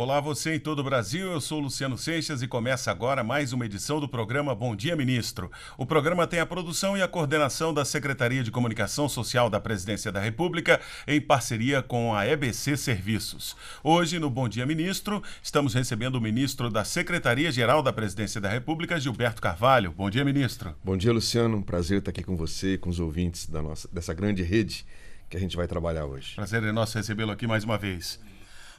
Olá, você em todo o Brasil. Eu sou Luciano Seixas e começa agora mais uma edição do programa Bom Dia Ministro. O programa tem a produção e a coordenação da Secretaria de Comunicação Social da Presidência da República em parceria com a EBC Serviços. Hoje, no Bom Dia Ministro, estamos recebendo o ministro da Secretaria-Geral da Presidência da República, Gilberto Carvalho. Bom dia, ministro. Bom dia, Luciano. Um prazer estar aqui com você e com os ouvintes da nossa, dessa grande rede que a gente vai trabalhar hoje. Prazer é nosso recebê-lo aqui mais uma vez.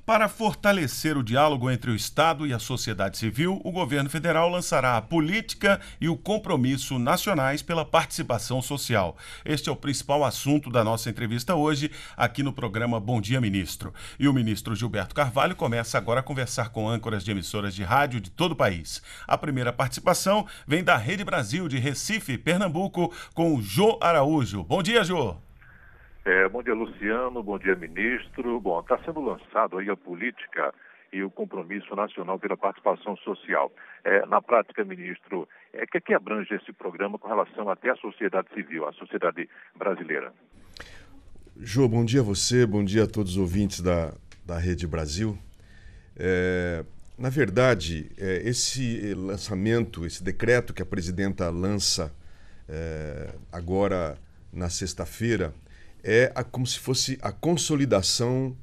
Para fortalecer o diálogo entre o Estado e a sociedade civil, o governo federal lançará a política e o compromisso nacionais pela participação social. Este é o principal assunto da nossa entrevista hoje, aqui no programa Bom Dia Ministro. E o ministro Gilberto Carvalho começa agora a conversar com âncoras de emissoras de rádio de todo o país. A primeira participação vem da Rede Brasil de Recife, Pernambuco, com Jô Araújo. Bom dia, Jô! É, bom dia, Luciano. Bom dia, ministro. Bom, está sendo lançado aí a política e o compromisso nacional pela participação social. É, na prática, ministro, é que, que abrange esse programa com relação até à sociedade civil, à sociedade brasileira? Jô, bom dia a você, bom dia a todos os ouvintes da, da Rede Brasil. É, na verdade, é, esse lançamento, esse decreto que a presidenta lança é, agora na sexta-feira, é a, como se fosse a consolidação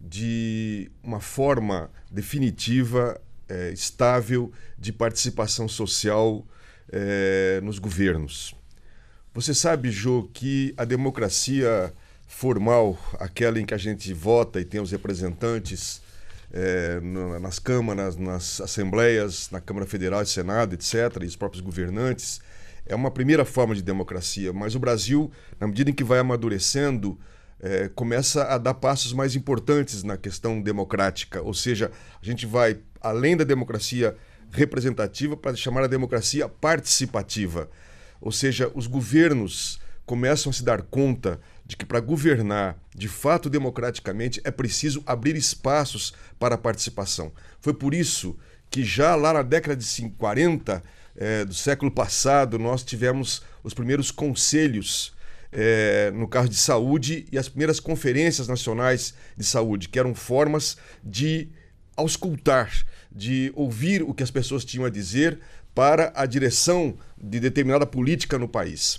de uma forma definitiva, é, estável, de participação social é, nos governos. Você sabe, Jô, que a democracia formal, aquela em que a gente vota e tem os representantes é, nas câmaras, nas assembleias, na Câmara Federal, Senado, etc., e os próprios governantes, é uma primeira forma de democracia, mas o Brasil, na medida em que vai amadurecendo, é, começa a dar passos mais importantes na questão democrática. Ou seja, a gente vai além da democracia representativa para chamar a democracia participativa. Ou seja, os governos começam a se dar conta de que para governar de fato democraticamente é preciso abrir espaços para a participação. Foi por isso que já lá na década de 40 é, do século passado, nós tivemos os primeiros conselhos é, no caso de saúde e as primeiras conferências nacionais de saúde, que eram formas de auscultar, de ouvir o que as pessoas tinham a dizer para a direção de determinada política no país.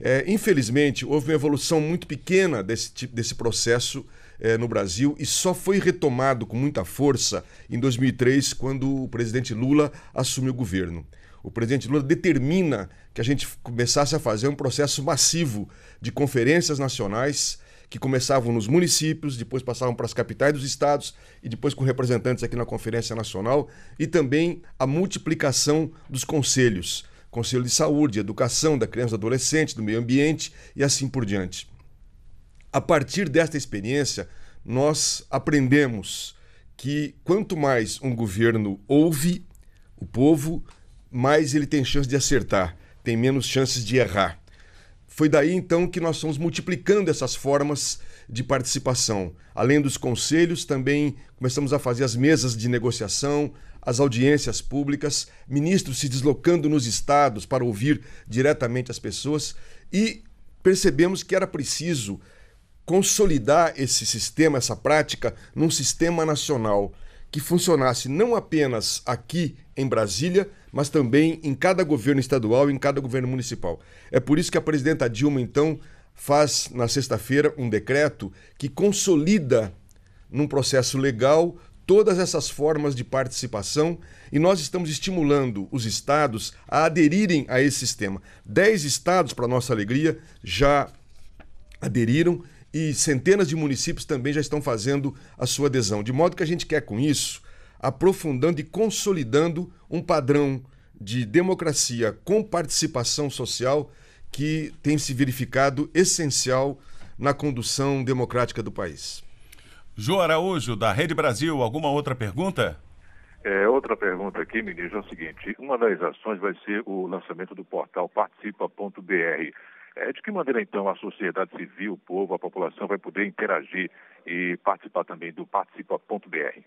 É, infelizmente, houve uma evolução muito pequena desse, desse processo é, no Brasil e só foi retomado com muita força em 2003, quando o presidente Lula assumiu o governo o presidente Lula determina que a gente começasse a fazer um processo massivo de conferências nacionais que começavam nos municípios, depois passavam para as capitais dos estados e depois com representantes aqui na Conferência Nacional, e também a multiplicação dos conselhos Conselho de Saúde, Educação, da Criança e Adolescente, do Meio Ambiente e assim por diante. A partir desta experiência, nós aprendemos que quanto mais um governo ouve o povo, mais ele tem chance de acertar, tem menos chances de errar. Foi daí então que nós fomos multiplicando essas formas de participação. Além dos conselhos, também começamos a fazer as mesas de negociação, as audiências públicas, ministros se deslocando nos estados para ouvir diretamente as pessoas e percebemos que era preciso consolidar esse sistema, essa prática, num sistema nacional que funcionasse não apenas aqui em Brasília, mas também em cada governo estadual e em cada governo municipal. É por isso que a presidenta Dilma, então, faz na sexta-feira um decreto que consolida num processo legal todas essas formas de participação e nós estamos estimulando os estados a aderirem a esse sistema. Dez estados, para nossa alegria, já aderiram e centenas de municípios também já estão fazendo a sua adesão. De modo que a gente quer com isso aprofundando e consolidando um padrão de democracia com participação social que tem se verificado essencial na condução democrática do país. João Araújo, da Rede Brasil, alguma outra pergunta? É, outra pergunta aqui, ministro, é o seguinte: uma das ações vai ser o lançamento do portal participa.br. É, de que maneira, então, a sociedade civil, o povo, a população vai poder interagir e participar também do participa.br?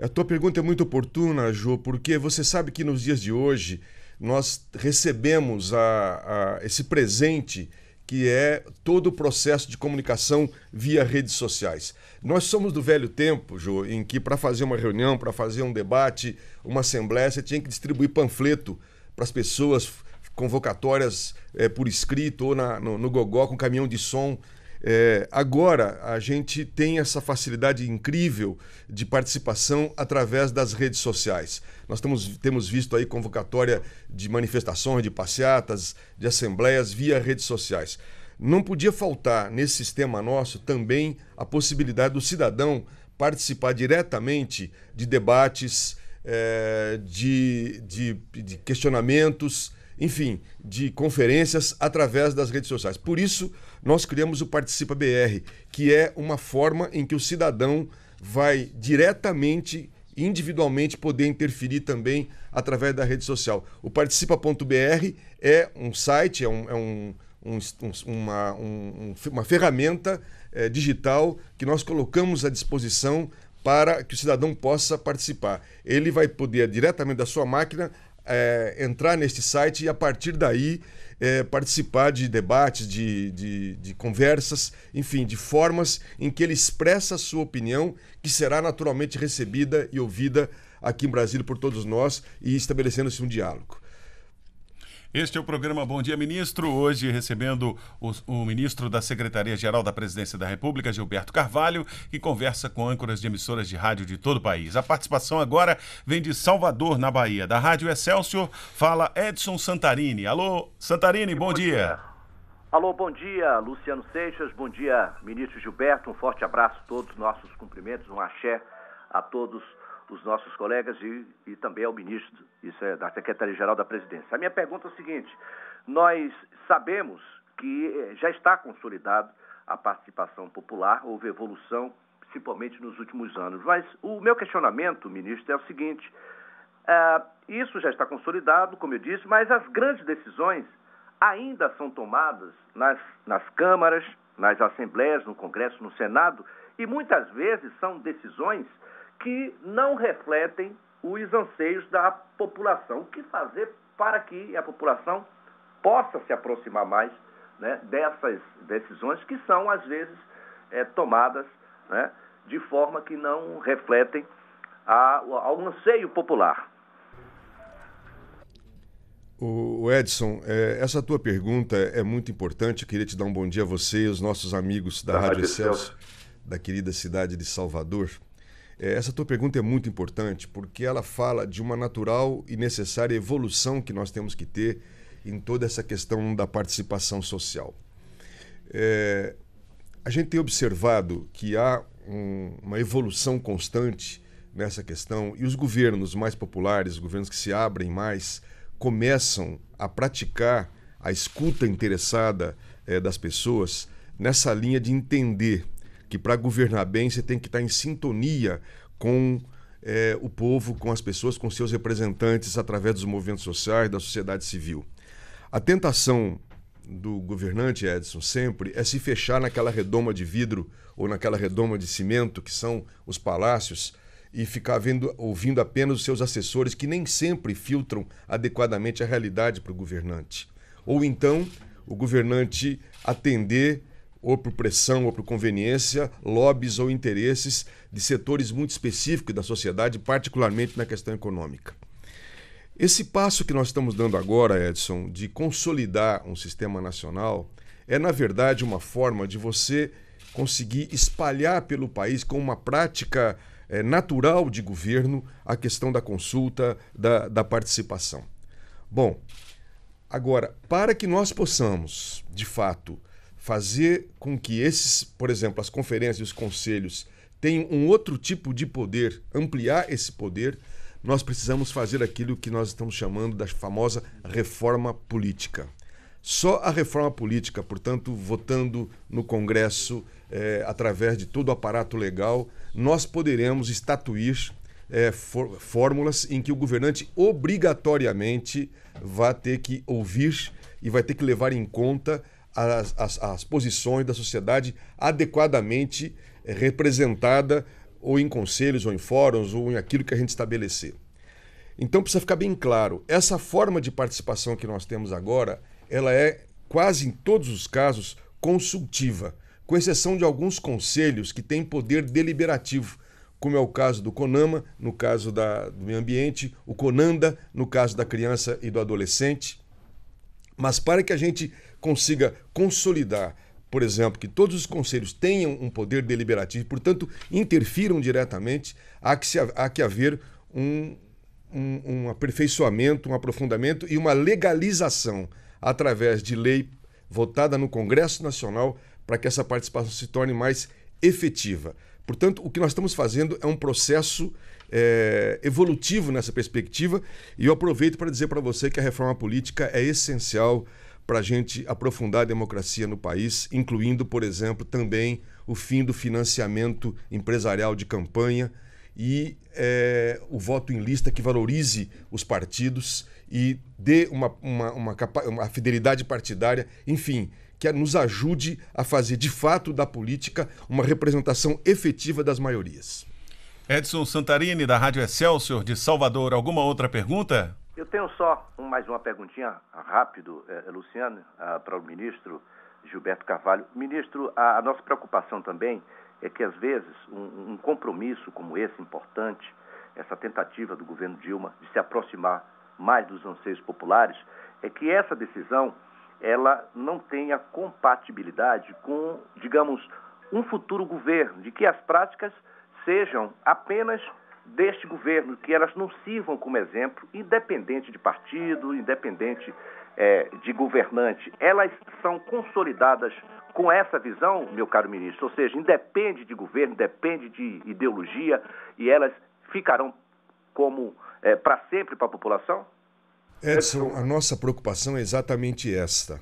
A tua pergunta é muito oportuna, Jô, porque você sabe que nos dias de hoje nós recebemos a, a esse presente que é todo o processo de comunicação via redes sociais. Nós somos do velho tempo, Jô, em que para fazer uma reunião, para fazer um debate, uma assembleia, você tinha que distribuir panfleto para as pessoas, convocatórias é, por escrito ou na, no, no gogó com caminhão de som. É, agora, a gente tem essa facilidade incrível de participação através das redes sociais. Nós temos, temos visto aí convocatória de manifestações, de passeatas, de assembleias via redes sociais. Não podia faltar nesse sistema nosso também a possibilidade do cidadão participar diretamente de debates, é, de, de, de questionamentos, enfim, de conferências através das redes sociais. Por isso, nós criamos o Participa BR, que é uma forma em que o cidadão vai diretamente individualmente poder interferir também através da rede social. O participa.br é um site, é, um, é um, um, uma, uma ferramenta é, digital que nós colocamos à disposição para que o cidadão possa participar. Ele vai poder diretamente da sua máquina é, entrar neste site e a partir daí é, participar de debates, de, de, de, conversas, enfim, de formas em que ele expressa a sua opinião, que será naturalmente recebida e ouvida aqui em Brasília por todos nós e estabelecendo-se um diálogo. Este é o programa Bom Dia Ministro, hoje recebendo o, o ministro da Secretaria-Geral da Presidência da República, Gilberto Carvalho, que conversa com âncoras de emissoras de rádio de todo o país. A participação agora vem de Salvador, na Bahia. Da Rádio Excelsior, fala Edson Santarini. Alô, Santarini, bom, bom dia. dia. Alô, bom dia, Luciano Seixas, bom dia, ministro Gilberto, um forte abraço a todos, nossos cumprimentos, um axé a todos os nossos colegas e, e também ao ministro, isso é da Secretaria-Geral da Presidência. A minha pergunta é a seguinte: nós sabemos que eh, já está consolidado a participação popular, houve evolução, principalmente nos últimos anos. Mas o meu questionamento, ministro, é o seguinte: ah, isso já está consolidado, como eu disse, mas as grandes decisões ainda são tomadas nas, nas câmaras, nas assembleias, no Congresso, no Senado, e muitas vezes são decisões que não refletem os anseios da população. O que fazer para que a população possa se aproximar mais né, dessas decisões que são, às vezes, é, tomadas né, de forma que não refletem ao anseio popular. O Edson, é, essa tua pergunta é muito importante. Eu queria te dar um bom dia a você e os nossos amigos da, da Rádio, Rádio Celso, da querida cidade de Salvador. É, essa tua pergunta é muito importante porque ela fala de uma natural e necessária evolução que nós temos que ter em toda essa questão da participação social. É, a gente tem observado que há um, uma evolução constante nessa questão e os governos mais populares, os governos que se abrem mais, começam a praticar a escuta interessada é, das pessoas nessa linha de entender que para governar bem você tem que estar tá em sintonia com é, o povo, com as pessoas, com seus representantes, através dos movimentos sociais, da sociedade civil. A tentação do governante, Edson, sempre é se fechar naquela redoma de vidro ou naquela redoma de cimento que são os palácios e ficar vendo, ouvindo apenas os seus assessores, que nem sempre filtram adequadamente a realidade para o governante. Ou então, o governante atender ou por pressão ou por conveniência, lobbies ou interesses de setores muito específicos da sociedade, particularmente na questão econômica. Esse passo que nós estamos dando agora, Edson, de consolidar um sistema nacional, é na verdade uma forma de você conseguir espalhar pelo país com uma prática é, natural de governo a questão da consulta, da, da participação. Bom, agora, para que nós possamos, de fato, fazer com que esses, por exemplo, as conferências e os conselhos tenham um outro tipo de poder, ampliar esse poder, nós precisamos fazer aquilo que nós estamos chamando da famosa reforma política. Só a reforma política, portanto, votando no Congresso, é, através de todo o aparato legal, nós poderemos estatuir é, fórmulas em que o governante obrigatoriamente vai ter que ouvir e vai ter que levar em conta as, as, as posições da sociedade adequadamente representada ou em conselhos, ou em fóruns, ou em aquilo que a gente estabelecer. Então precisa ficar bem claro, essa forma de participação que nós temos agora, ela é quase em todos os casos consultiva, com exceção de alguns conselhos que têm poder deliberativo, como é o caso do CONAMA, no caso da, do meio ambiente, o CONANDA, no caso da criança e do adolescente. Mas para que a gente consiga consolidar, por exemplo, que todos os conselhos tenham um poder deliberativo e, portanto, interfiram diretamente, há que, se, há que haver um, um, um aperfeiçoamento, um aprofundamento e uma legalização através de lei votada no Congresso Nacional para que essa participação se torne mais efetiva. Portanto, o que nós estamos fazendo é um processo é, evolutivo nessa perspectiva, e eu aproveito para dizer para você que a reforma política é essencial para a gente aprofundar a democracia no país, incluindo, por exemplo, também o fim do financiamento empresarial de campanha e é, o voto em lista que valorize os partidos e dê uma, uma, uma, uma fidelidade partidária, enfim, que nos ajude a fazer de fato da política uma representação efetiva das maiorias. Edson Santarini, da Rádio Excelsior de Salvador, alguma outra pergunta? Eu tenho só mais uma perguntinha rápido, eh, eh Luciano, ah, para o ministro Gilberto Carvalho. Ministro, a, a, nossa preocupação também é que, às vezes, um, um, compromisso como esse, importante, essa tentativa do governo Dilma de se aproximar mais dos anseios populares, é que essa decisão ela não tenha compatibilidade com, digamos, um futuro governo, de que as práticas sejam apenas deste governo, que elas não sirvam como exemplo, independente de partido, independente é, de governante. Elas são consolidadas com essa visão, meu caro ministro, ou seja, independe de governo, depende de ideologia, e elas ficarão como é, para sempre para a população? Edson, a nossa preocupação é exatamente esta: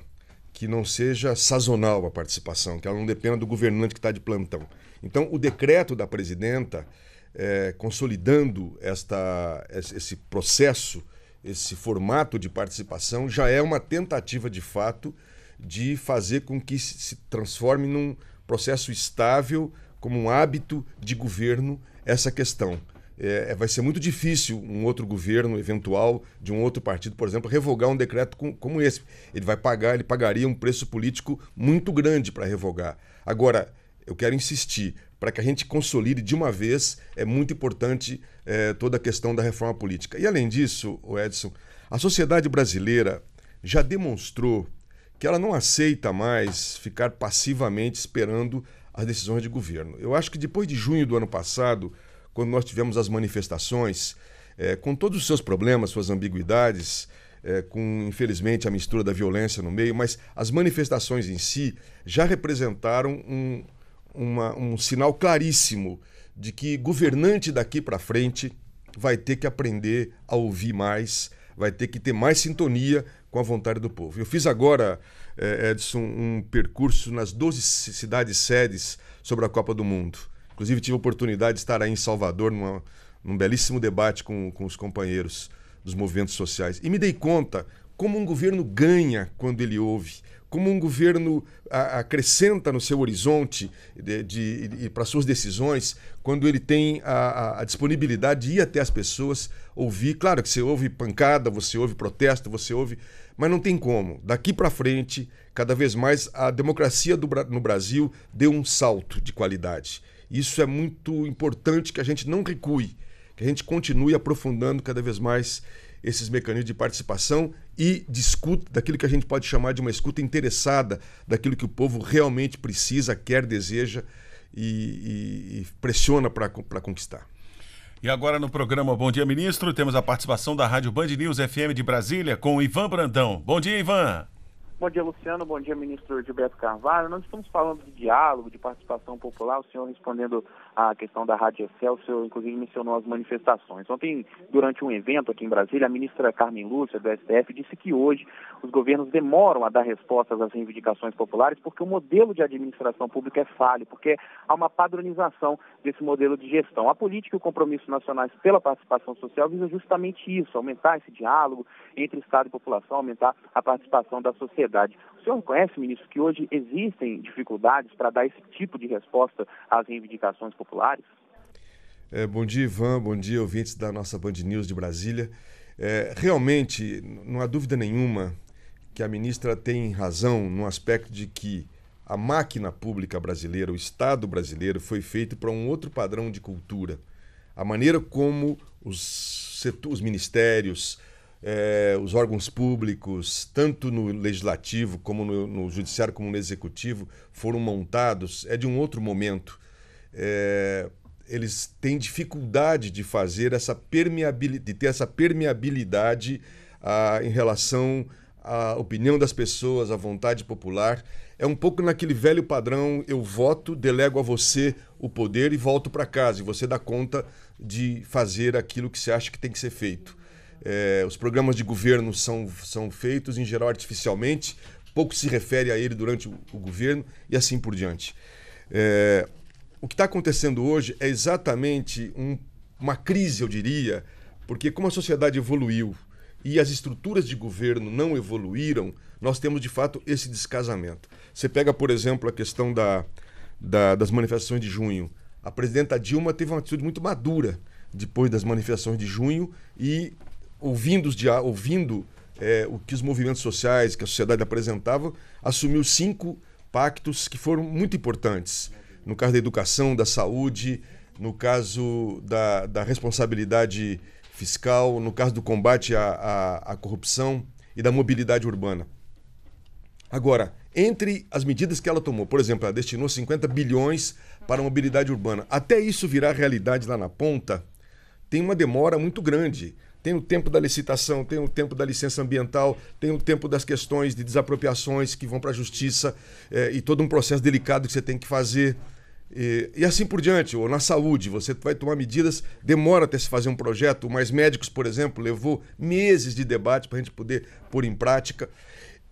que não seja sazonal a participação, que ela não dependa do governante que está de plantão. Então, o decreto da presidenta é, consolidando esta, esse processo, esse formato de participação, já é uma tentativa de fato de fazer com que se transforme num processo estável, como um hábito de governo, essa questão. É, é, vai ser muito difícil um outro governo eventual de um outro partido, por exemplo, revogar um decreto com, como esse. Ele vai pagar, ele pagaria um preço político muito grande para revogar. Agora, eu quero insistir, para que a gente consolide de uma vez, é muito importante é, toda a questão da reforma política. E além disso, Edson, a sociedade brasileira já demonstrou que ela não aceita mais ficar passivamente esperando as decisões de governo. Eu acho que depois de junho do ano passado, quando nós tivemos as manifestações, é, com todos os seus problemas, suas ambiguidades, é, com infelizmente a mistura da violência no meio, mas as manifestações em si já representaram um, uma, um sinal claríssimo de que governante daqui para frente vai ter que aprender a ouvir mais, vai ter que ter mais sintonia com a vontade do povo. Eu fiz agora, é, Edson, um percurso nas 12 cidades sedes sobre a Copa do Mundo. Inclusive, tive a oportunidade de estar aí em Salvador, numa, num belíssimo debate com, com os companheiros dos movimentos sociais. E me dei conta como um governo ganha quando ele ouve, como um governo acrescenta no seu horizonte de, de, de para suas decisões quando ele tem a, a, disponibilidade de ir até as pessoas, ouvir. Claro que você ouve pancada, você ouve protesto, você ouve, mas não tem como. Daqui para frente, cada vez mais a democracia do, no Brasil deu um salto de qualidade. Isso é muito importante que a gente não recue, que a gente continue aprofundando cada vez mais esses mecanismos de participação e discuta daquilo que a gente pode chamar de uma escuta interessada, daquilo que o povo realmente precisa, quer, deseja e, e, e pressiona para conquistar. E agora no programa Bom Dia Ministro, temos a participação da Rádio Band News FM de Brasília com Ivan Brandão. Bom dia, Ivan. Bom dia, Luciano. Bom dia, ministro Gilberto Carvalho. Nós estamos falando de diálogo, de participação popular, o senhor respondendo a questão da Rádio senhor inclusive mencionou as manifestações. Ontem, durante um evento aqui em Brasília, a ministra Carmen Lúcia, do STF, disse que hoje os governos demoram a dar respostas às reivindicações populares porque o modelo de administração pública é falho, porque há uma padronização desse modelo de gestão. A política e o compromisso nacionais pela participação social visa justamente isso, aumentar esse diálogo entre Estado e população, aumentar a participação da sociedade. O senhor conhece, ministro, que hoje existem dificuldades para dar esse tipo de resposta às reivindicações populares? populares. É, bom dia, Ivan. Bom dia, ouvintes da nossa Band News de Brasília. É, realmente, não há dúvida nenhuma que a ministra tem razão no aspecto de que a máquina pública brasileira, o Estado brasileiro, foi feito para um outro padrão de cultura. A maneira como os, setor, os ministérios, é, os órgãos públicos, tanto no legislativo, como no, no judiciário, como no executivo, foram montados é de um outro momento é, eles têm dificuldade de fazer essa permeabilidade, de ter essa permeabilidade a ah, em relação à opinião das pessoas, à vontade popular. É um pouco naquele velho padrão: eu voto, delego a você o poder e volto para casa, e você dá conta de fazer aquilo que você acha que tem que ser feito. É, os programas de governo são, são feitos, em geral, artificialmente, pouco se refere a ele durante o, o governo e assim por diante. É, o que está acontecendo hoje é exatamente um, uma crise, eu diria, porque como a sociedade evoluiu e as estruturas de governo não evoluíram, nós temos de fato esse descasamento. Você pega, por exemplo, a questão da, da, das manifestações de junho. A presidenta Dilma teve uma atitude muito madura depois das manifestações de junho e ouvindo, os dia ouvindo é, o que os movimentos sociais, que a sociedade apresentava, assumiu cinco pactos que foram muito importantes no caso da educação, da saúde, no caso da, da responsabilidade fiscal, no caso do combate à, à, à corrupção e da mobilidade urbana. Agora, entre as medidas que ela tomou, por exemplo, ela destinou 50 bilhões para a mobilidade urbana, até isso virar realidade lá na ponta, tem uma demora muito grande tem o tempo da licitação, tem o tempo da licença ambiental, tem o tempo das questões de desapropriações que vão para a justiça é, e todo um processo delicado que você tem que fazer. E, e, assim por diante, ou na saúde, você vai tomar medidas, demora até se fazer um projeto, mas médicos, por exemplo, levou meses de debate para a gente poder pôr em prática.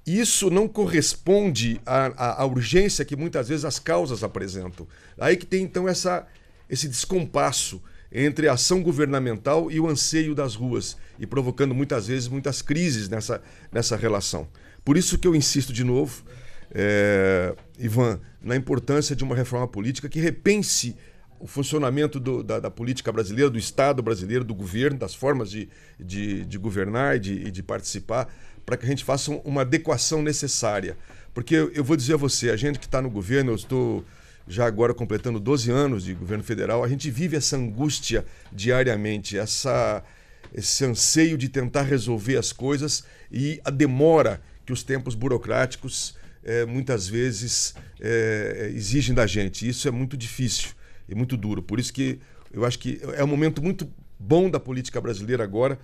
Isso não corresponde à, à, à urgência que muitas vezes as causas apresentam. Aí que tem então essa, esse descompasso entre a ação governamental e o anseio das ruas e provocando muitas vezes muitas crises nessa, nessa relação. Por isso que eu insisto de novo, é, Ivan, na importância de uma reforma política que repense o funcionamento do, da, da, política brasileira, do Estado brasileiro, do governo, das formas de, de, de governar e de, de participar, para que a gente faça uma adequação necessária. Porque eu, eu vou dizer a você, a gente que está no governo, eu estou já agora completando 12 anos de governo federal, a gente vive essa angústia diariamente, essa, esse anseio de tentar resolver as coisas e a demora que os tempos burocráticos é, muitas vezes é, exigem da gente. Isso é muito difícil e muito duro. Por isso que eu acho que é um momento muito bom da política brasileira agora,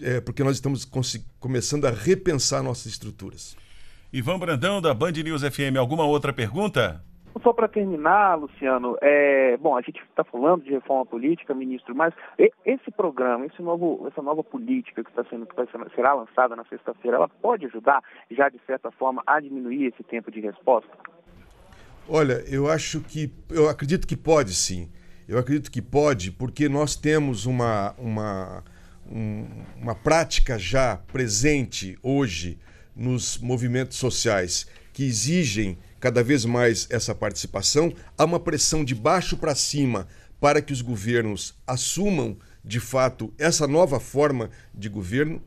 é, porque nós estamos começando a repensar nossas estruturas. Ivan Brandão, da Band News FM, alguma outra pergunta? Só para terminar, Luciano, é, bom, a gente está falando de reforma política, ministro, mas esse programa, esse novo, essa nova política que está sendo, que será lançada na sexta-feira, ela pode ajudar, já de certa forma, a diminuir esse tempo de resposta? Olha, eu acho que, eu acredito que pode, sim. Eu acredito que pode, porque nós temos uma, uma, um, uma prática já presente hoje nos movimentos sociais que exigem cada vez mais essa participação, há uma pressão de baixo para cima para que os governos assumam de fato essa nova forma de governo,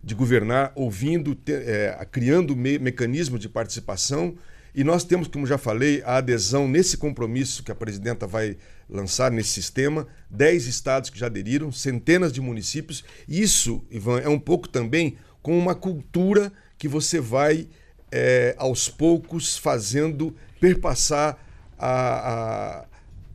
de governar, ouvindo, te, é, criando me, mecanismos de participação. E nós temos, como já falei, a adesão nesse compromisso que a presidenta vai lançar nesse sistema, 10 estados que já aderiram, centenas de municípios. Isso, Ivan, é um pouco também com uma cultura que você vai é, aos poucos fazendo perpassar a, a,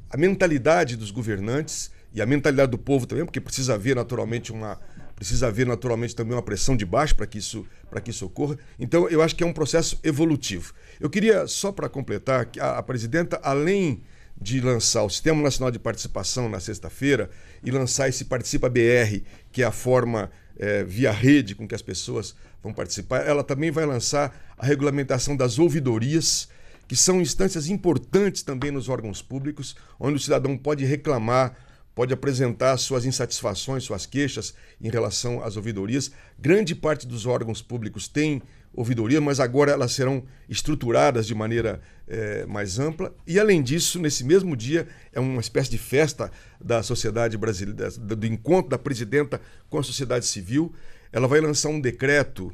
a, mentalidade dos governantes e a mentalidade do povo também, porque precisa haver naturalmente uma precisa haver naturalmente também uma pressão de baixo para que isso para que isso ocorra. Então eu acho que é um processo evolutivo. Eu queria só para completar que a, a presidenta além de lançar o Sistema Nacional de Participação na sexta-feira e lançar esse Participa BR, que é a forma é, via rede com que as pessoas vão participar. Ela também vai lançar a regulamentação das ouvidorias, que são instâncias importantes também nos órgãos públicos, onde o cidadão pode reclamar, pode apresentar suas insatisfações, suas queixas em relação às ouvidorias. Grande parte dos órgãos públicos tem ouvidoria, mas agora elas serão estruturadas de maneira é, mais ampla. E, além disso, nesse mesmo dia, é uma espécie de festa da sociedade brasileira, do encontro da presidenta com a sociedade civil. Ela vai lançar um decreto,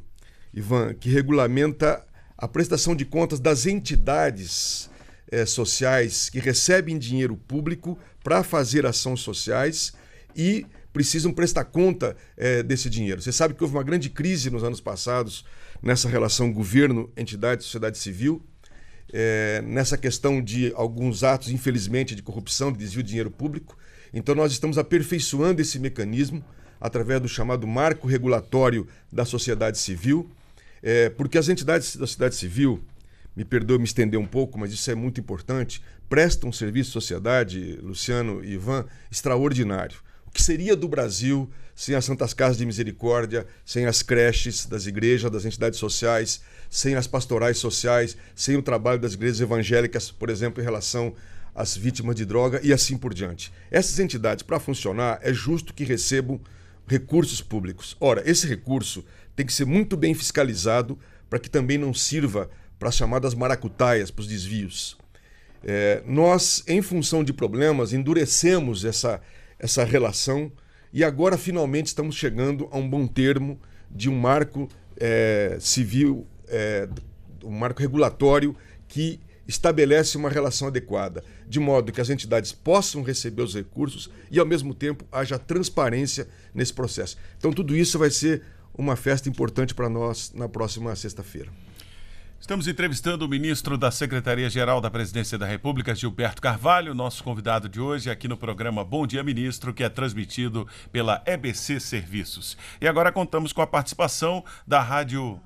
Ivan, que regulamenta a prestação de contas das entidades é, sociais que recebem dinheiro público para fazer ações sociais e precisam prestar conta é, desse dinheiro. Você sabe que houve uma grande crise nos anos passados nessa relação governo-entidade, sociedade civil, é, nessa questão de alguns atos, infelizmente, de corrupção, de desvio de dinheiro público. Então, nós estamos aperfeiçoando esse mecanismo através do chamado marco regulatório da sociedade civil, é, porque as entidades da sociedade civil, me perdoe me estender um pouco, mas isso é muito importante, prestam um serviço à sociedade, Luciano e Ivan, extraordinário que seria do Brasil sem as Santas Casas de Misericórdia, sem as creches das igrejas, das entidades sociais, sem as pastorais sociais, sem o trabalho das igrejas evangélicas, por exemplo, em relação às vítimas de droga e assim por diante. Essas entidades, para funcionar, é justo que recebam recursos públicos. Ora, esse recurso tem que ser muito bem fiscalizado para que também não sirva para as chamadas maracutaias, para os desvios. É, nós, em função de problemas, endurecemos essa, essa relação. E agora, finalmente, estamos chegando a um bom termo de um marco é, civil, é, um marco regulatório que estabelece uma relação adequada, de modo que as entidades possam receber os recursos e, ao mesmo tempo, haja transparência nesse processo. Então, tudo isso vai ser uma festa importante para nós na próxima sexta-feira. Estamos entrevistando o ministro da Secretaria-Geral da Presidência da República, Gilberto Carvalho, nosso convidado de hoje aqui no programa Bom Dia Ministro, que é transmitido pela EBC Serviços. E agora contamos com a participação da Rádio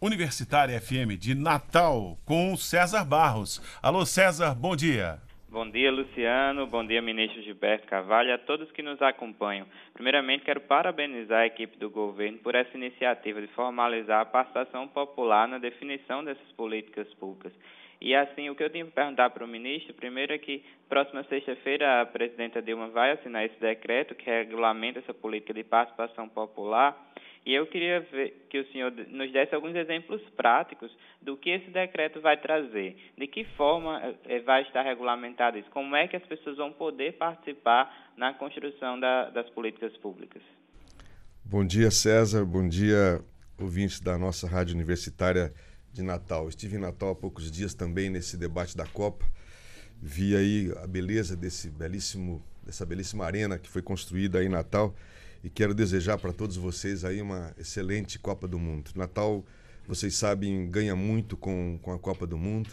Universitária FM de Natal, com César Barros. Alô, César, bom dia. Bom dia, Luciano. Bom dia, ministro Gilberto Carvalho, a todos que nos acompanham. Primeiramente, quero parabenizar a equipe do governo por essa iniciativa de formalizar a participação popular na definição dessas políticas públicas. E assim, o que eu tenho que perguntar para o ministro, primeiro é que próxima sexta-feira a presidenta Dilma vai assinar esse decreto que regulamenta essa política de participação popular. E eu queria ver que o senhor nos desse alguns exemplos práticos do que esse decreto vai trazer, de que forma eh, vai estar regulamentado isso, como é que as pessoas vão poder participar na construção da, das políticas públicas. Bom dia, César. Bom dia, ouvintes da nossa rádio universitária de Natal. Estive em Natal há poucos dias também nesse debate da Copa. Vi aí a beleza desse belíssimo, dessa belíssima arena que foi construída aí em Natal e quero desejar para todos vocês aí uma excelente Copa do Mundo. Natal, vocês sabem, ganha muito com, com a Copa do Mundo.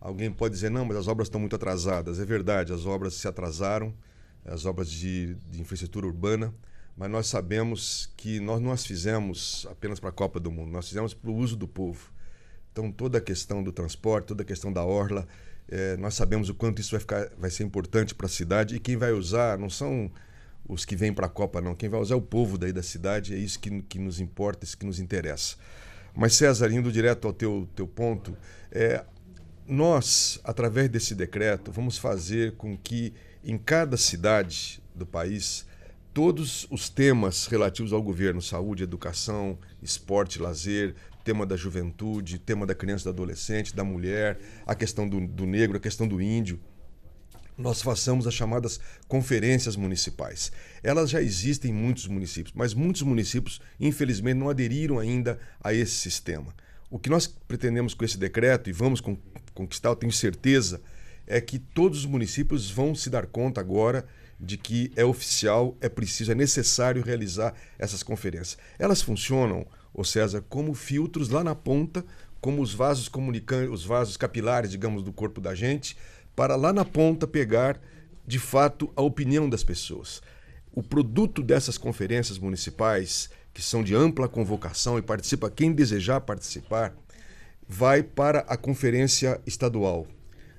Alguém pode dizer, não, mas as obras estão muito atrasadas. É verdade, as obras se atrasaram, as obras de, de infraestrutura urbana, mas nós sabemos que nós não as fizemos apenas para a Copa do Mundo, nós fizemos para o uso do povo. Então, toda a questão do transporte, toda a questão da orla, é, nós sabemos o quanto isso vai, ficar, vai ser importante para a cidade e quem vai usar não são os que vêm para a Copa, não. Quem vai usar é o povo daí da cidade, é isso que, que nos importa, isso que nos interessa. Mas, César, indo direto ao teu, teu ponto, é, nós, através desse decreto, vamos fazer com que em cada cidade do país todos os temas relativos ao governo, saúde, educação, esporte, lazer, tema da juventude, tema da criança e do adolescente, da mulher, a questão do, do negro, a questão do índio, nós façamos as chamadas conferências municipais. Elas já existem em muitos municípios, mas muitos municípios, infelizmente, não aderiram ainda a esse sistema. O que nós pretendemos com esse decreto e vamos conquistar, eu tenho certeza, é que todos os municípios vão se dar conta agora de que é oficial, é preciso, é necessário realizar essas conferências. Elas funcionam, o César, como filtros lá na ponta, como os vasos comunicantes, os vasos capilares, digamos, do corpo da gente, para lá na ponta pegar, de fato, a opinião das pessoas. O produto dessas conferências municipais, que são de ampla convocação e participa quem desejar participar, vai para a conferência estadual.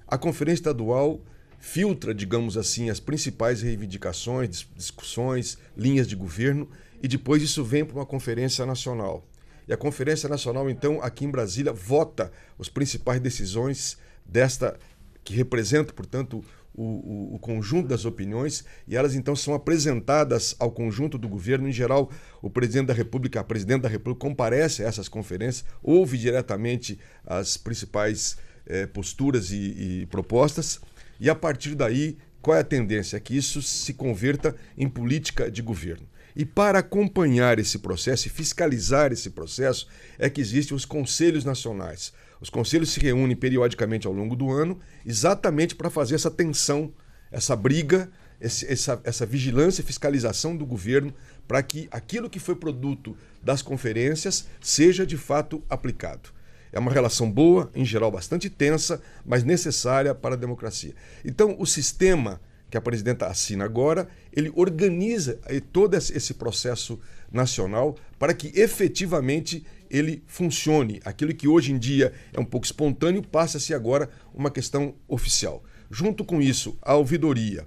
A conferência estadual filtra, digamos assim, as principais reivindicações, discussões, linhas de governo e depois isso vem para uma conferência nacional. E a conferência nacional, então, aqui em Brasília, vota as principais decisões desta que representa, portanto, o, o, o, conjunto das opiniões e elas então são apresentadas ao conjunto do governo. Em geral, o presidente da República, a presidente da República comparece a essas conferências, ouve diretamente as principais eh, posturas e, e propostas e a partir daí qual é a tendência? É que isso se converta em política de governo. E para acompanhar esse processo e fiscalizar esse processo é que existem os conselhos nacionais os conselhos se reúnem periodicamente ao longo do ano, exatamente para fazer essa tensão, essa briga, esse, essa, essa vigilância e fiscalização do governo para que aquilo que foi produto das conferências seja de fato aplicado. É uma relação boa, em geral bastante tensa, mas necessária para a democracia. Então, o sistema que a presidenta assina agora, ele organiza eh, todo esse processo nacional para que efetivamente ele funcione. Aquilo que hoje em dia é um pouco espontâneo passa a ser agora uma questão oficial. Junto com isso, a ouvidoria,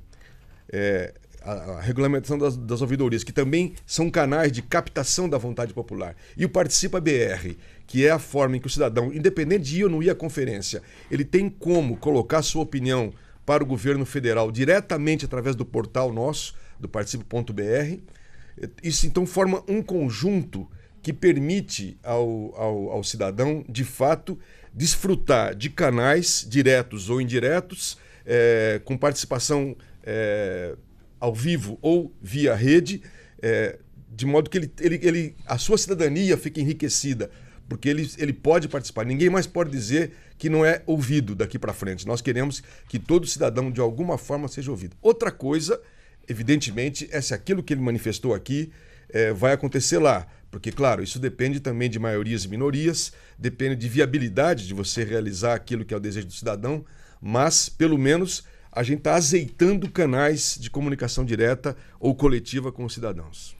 é, a, regulamentação das, das ouvidorias, que também são canais de captação da vontade popular, e o Participa BR, que é a forma em que o cidadão, independente de ir ou não ir à conferência, ele tem como colocar sua opinião para o governo federal diretamente através do portal nosso, do participa.br. Isso então forma um conjunto que permite ao, ao, ao cidadão, de fato, desfrutar de canais diretos ou indiretos, é, com participação é, ao vivo ou via rede, é, de modo que ele, ele, ele, a sua cidadania fique enriquecida, porque ele, ele pode participar. Ninguém mais pode dizer que não é ouvido daqui para frente. Nós queremos que todo cidadão, de alguma forma, seja ouvido. Outra coisa, evidentemente, é se aquilo que ele manifestou aqui vai acontecer lá porque, claro, isso depende também de maiorias e minorias, depende de viabilidade de você realizar aquilo que é o desejo do cidadão, mas, pelo menos, a gente está azeitando canais de comunicação direta ou coletiva com os cidadãos.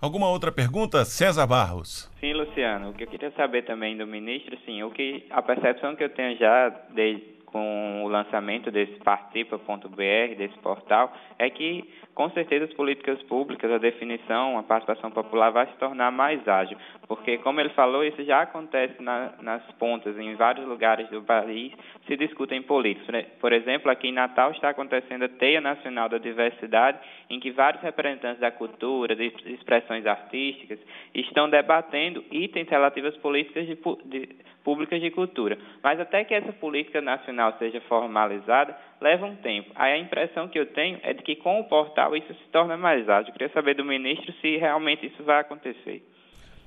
Alguma outra pergunta, César Barros? Sim, Luciano. O que eu queria saber também do ministro, sim, o que a percepção que eu tenho já desde com o lançamento desse participa.br, desse portal, é que com certeza as políticas públicas, a definição, a participação popular vai se tornar mais ágil porque, como ele falou, isso já acontece na, nas pontas, em vários lugares do país, se discutem políticos. Né? Por exemplo, aqui em Natal está acontecendo a Teia Nacional da Diversidade, em que vários representantes da cultura, de expressões artísticas, estão debatendo itens relativos às políticas de, de, públicas de cultura. Mas até que essa política nacional seja formalizada, leva um tempo. Aí a impressão que eu tenho é de que com o portal isso se torna mais ágil. Eu queria saber do ministro se realmente isso vai acontecer.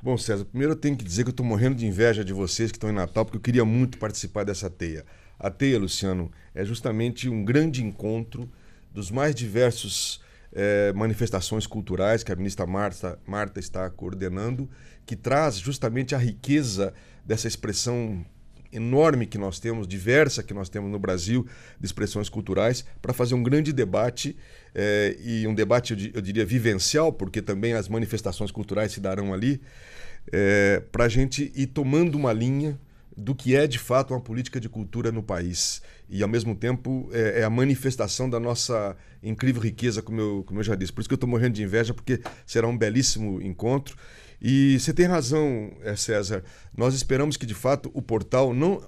Bom, César, primeiro eu tenho que dizer que eu estou morrendo de inveja de vocês que estão em Natal, porque eu queria muito participar dessa teia. A teia, Luciano, é justamente um grande encontro dos mais diversos eh, manifestações culturais que a ministra Marta, Marta está coordenando, que traz justamente a riqueza dessa expressão enorme que nós temos, diversa que nós temos no Brasil, de expressões culturais, para fazer um grande debate eh, e um debate, eu diria, vivencial, porque também as manifestações culturais se darão ali, eh, para a gente ir tomando uma linha do que é de fato uma política de cultura no país. E, ao mesmo tempo, é, é, a manifestação da nossa incrível riqueza, como eu, como eu já disse. Por isso que eu estou morrendo de inveja, porque será um belíssimo encontro. E você tem razão, eh, César. Nós esperamos que, de fato, o portal não.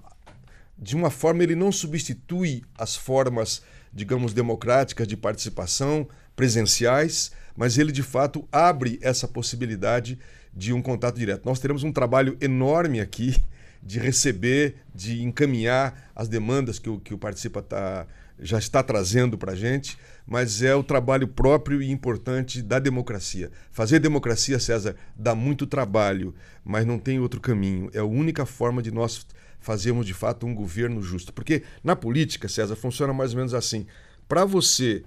De uma forma, ele não substitui as formas, digamos, democráticas de participação presenciais, mas ele, de fato, abre essa possibilidade de um contato direto. Nós teremos um trabalho enorme aqui de receber, de encaminhar as demandas que o, que o Participa está já está trazendo para a gente, mas é o trabalho próprio e importante da democracia. Fazer democracia, César, dá muito trabalho, mas não tem outro caminho. É a única forma de nós fazermos de fato um governo justo. Porque na política, César, funciona mais ou menos assim. Para você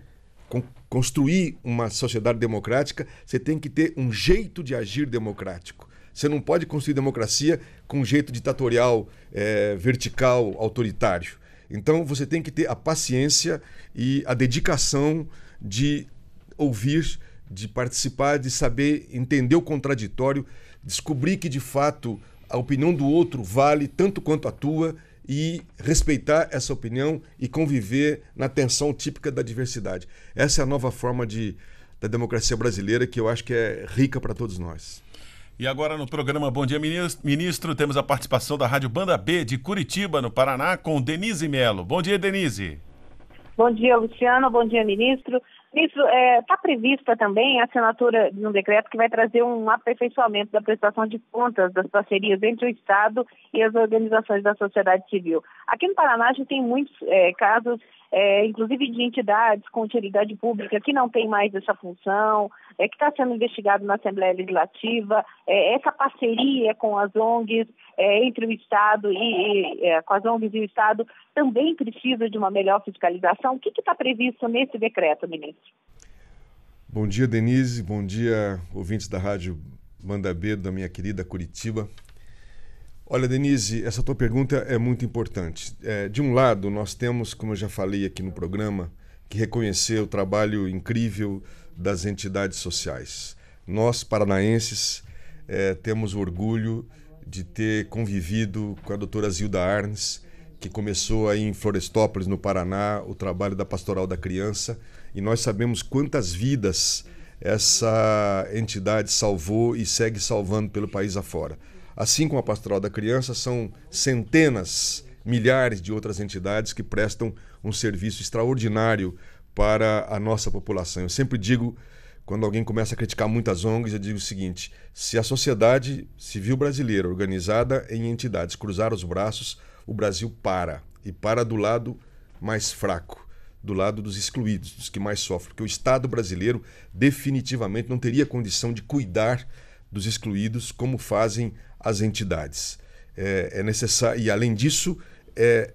construir uma sociedade democrática, você tem que ter um jeito de agir democrático. Você não pode construir democracia com um jeito ditatorial, é, vertical, autoritário. Então você tem que ter a paciência e a dedicação de ouvir, de participar, de saber entender o contraditório, descobrir que de fato a opinião do outro vale tanto quanto a tua e respeitar essa opinião e conviver na tensão típica da diversidade. Essa é a nova forma de, da democracia brasileira que eu acho que é rica para todos nós. E agora no programa Bom Dia Ministro, temos a participação da Rádio Banda B de Curitiba, no Paraná, com Denise Melo. Bom dia, Denise. Bom dia, Luciano. Bom dia, ministro. Ministro, está é, tá prevista também a assinatura de um decreto que vai trazer um aperfeiçoamento da prestação de contas das parcerias entre o Estado e as organizações da sociedade civil. Aqui no Paraná, a gente tem muitos é, casos é, inclusive de entidades com utilidade pública que não tem mais essa função, é, que está sendo investigado na Assembleia Legislativa, é, essa parceria com as ONGs, é, entre o Estado e, e é, com as ONGs e o Estado também precisa de uma melhor fiscalização. O que está previsto nesse decreto, ministro? Bom dia, Denise. Bom dia, ouvintes da Rádio Manda B, da minha querida Curitiba. Olha, Denise, essa tua pergunta é muito importante. É, de um lado, nós temos, como eu já falei aqui no programa, que reconhecer o trabalho incrível das entidades sociais. Nós, paranaenses, é, temos o orgulho de ter convivido com a doutora Zilda Arnes, que começou aí em Florestópolis, no Paraná, o trabalho da Pastoral da Criança, e nós sabemos quantas vidas essa entidade salvou e segue salvando pelo país afora. Assim como a Pastoral da Criança, são centenas, milhares de outras entidades que prestam um serviço extraordinário para a nossa população. Eu sempre digo, quando alguém começa a criticar muitas ONGs, eu digo o seguinte: se a sociedade civil brasileira, organizada em entidades, cruzar os braços, o Brasil para. E para do lado mais fraco, do lado dos excluídos, dos que mais sofrem. Porque o Estado brasileiro definitivamente não teria condição de cuidar dos excluídos como fazem as entidades. É, é necessário, e além disso, é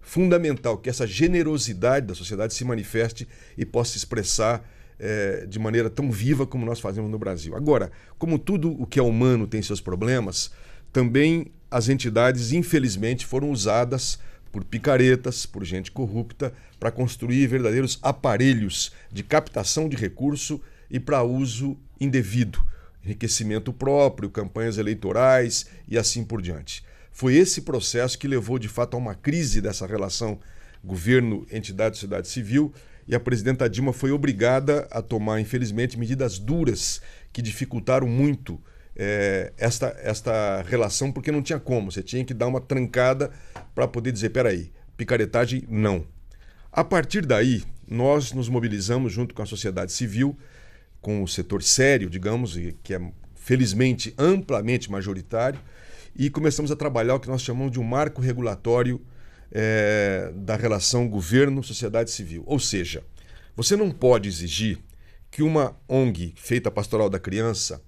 fundamental que essa generosidade da sociedade se manifeste e possa expressar é, de maneira tão viva como nós fazemos no Brasil. Agora, como tudo o que é humano tem seus problemas, também as entidades, infelizmente, foram usadas por picaretas, por gente corrupta, para construir verdadeiros aparelhos de captação de recurso e para uso indevido enriquecimento próprio, campanhas eleitorais e assim por diante. Foi esse processo que levou de fato a uma crise dessa relação governo, entidade, sociedade civil, e a presidenta Dilma foi obrigada a tomar, infelizmente, medidas duras que dificultaram muito é, esta, esta relação, porque não tinha como. Você tinha que dar uma trancada para poder dizer: peraí, picaretagem não. A partir daí, nós nos mobilizamos junto com a sociedade civil com o setor sério, digamos, e que é felizmente amplamente majoritário, e começamos a trabalhar o que nós chamamos de um marco regulatório é, da relação governo-sociedade civil. Ou seja, você não pode exigir que uma ONG feita pastoral da criança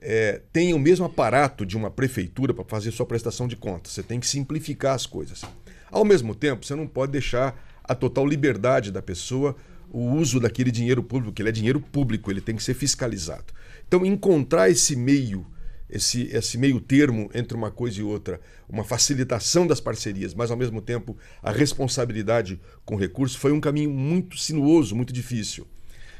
é, tenha o mesmo aparato de uma prefeitura para fazer sua prestação de contas. Você tem que simplificar as coisas. Ao mesmo tempo, você não pode deixar a total liberdade da pessoa o uso daquele dinheiro público, que ele é dinheiro público, ele tem que ser fiscalizado. Então, encontrar esse meio, esse, esse meio termo entre uma coisa e outra, uma facilitação das parcerias, mas ao mesmo tempo a responsabilidade com recursos foi um caminho muito sinuoso, muito difícil.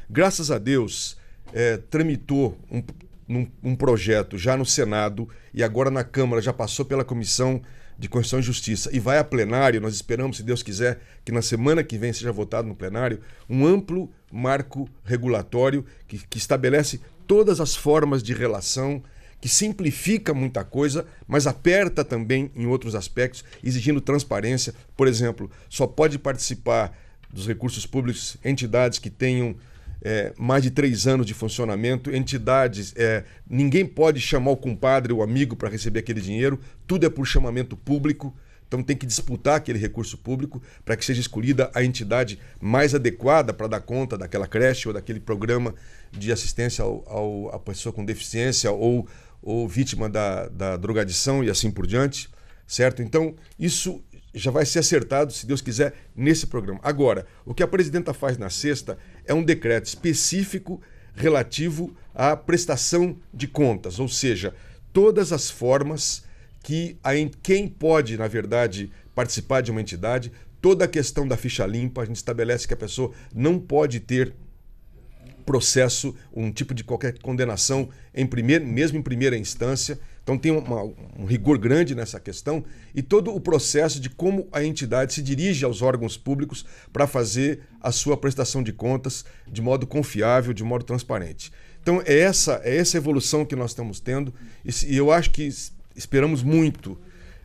Graças a Deus, é, tramitou um, um, um projeto já no Senado e agora na Câmara, já passou pela Comissão de Constituição e Justiça e vai a plenário, nós esperamos, se Deus quiser, que na semana que vem seja votado no plenário, um amplo marco regulatório que, que estabelece todas as formas de relação, que simplifica muita coisa, mas aperta também em outros aspectos, exigindo transparência. Por exemplo, só pode participar dos recursos públicos entidades que tenham é, mais de três anos de funcionamento, entidades, é, ninguém pode chamar o compadre ou amigo para receber aquele dinheiro, tudo é por chamamento público. Então tem que disputar aquele recurso público para que seja escolhida a entidade mais adequada para dar conta daquela creche ou daquele programa de assistência ao, ao, à pessoa com deficiência ou, ou vítima da, da drogadição e assim por diante, certo? Então isso já vai ser acertado, se Deus quiser, nesse programa. Agora, o que a presidenta faz na sexta é um decreto específico relativo à prestação de contas, ou seja, todas as formas que a, quem pode, na verdade, participar de uma entidade, toda a questão da ficha limpa, a gente estabelece que a pessoa não pode ter processo, um tipo de qualquer condenação em primeiro, mesmo em primeira instância, então tem uma, um rigor grande nessa questão e todo o processo de como a entidade se dirige aos órgãos públicos para fazer a sua prestação de contas de modo confiável, de modo transparente. Então é essa, é essa evolução que nós estamos tendo e eu acho que esperamos muito,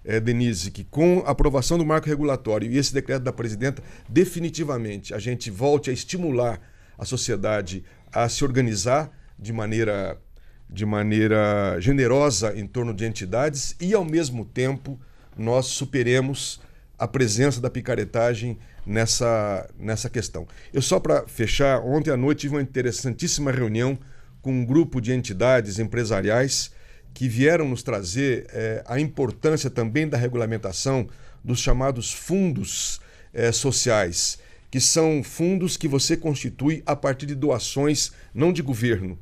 é, Denise, que com a aprovação do marco regulatório e esse decreto da presidenta, definitivamente a gente volte a estimular a sociedade a se organizar de maneira de maneira generosa em torno de entidades e, ao mesmo tempo, nós superemos a presença da picaretagem nessa, nessa questão. Eu só para fechar, ontem à noite tive uma interessantíssima reunião com um grupo de entidades empresariais que vieram nos trazer eh, a importância também da regulamentação dos chamados fundos eh, sociais, que são fundos que você constitui a partir de doações, não de governo,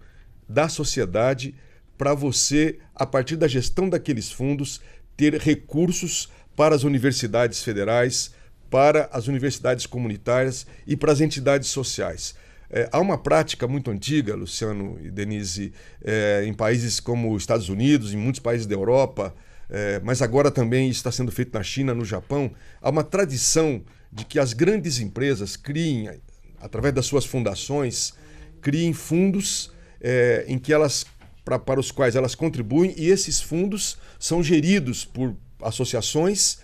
da sociedade para você, a partir da gestão daqueles fundos, ter recursos para as universidades federais, para as universidades comunitárias e para as entidades sociais. É, há uma prática muito antiga, Luciano e Denise, é, em países como os Estados Unidos, em muitos países da Europa, é, mas agora também está sendo feito na China, no Japão. Há uma tradição de que as grandes empresas criem, através das suas fundações, criem fundos é, em que elas pra, para os quais elas contribuem e esses fundos são geridos por associações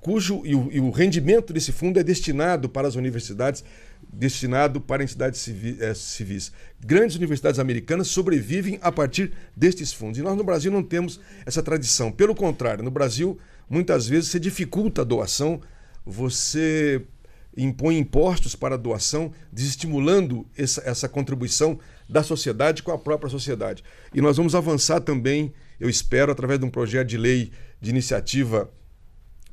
cujo e o, e o rendimento desse fundo é destinado para as universidades destinado para entidades eh, civis. Grandes universidades americanas sobrevivem a partir destes fundos. E nós no Brasil não temos essa tradição. Pelo contrário, no Brasil, muitas vezes você dificulta a doação, você impõe impostos para a doação, desestimulando essa, essa contribuição da sociedade com a própria sociedade. E nós vamos avançar também, eu espero, através de um projeto de lei de iniciativa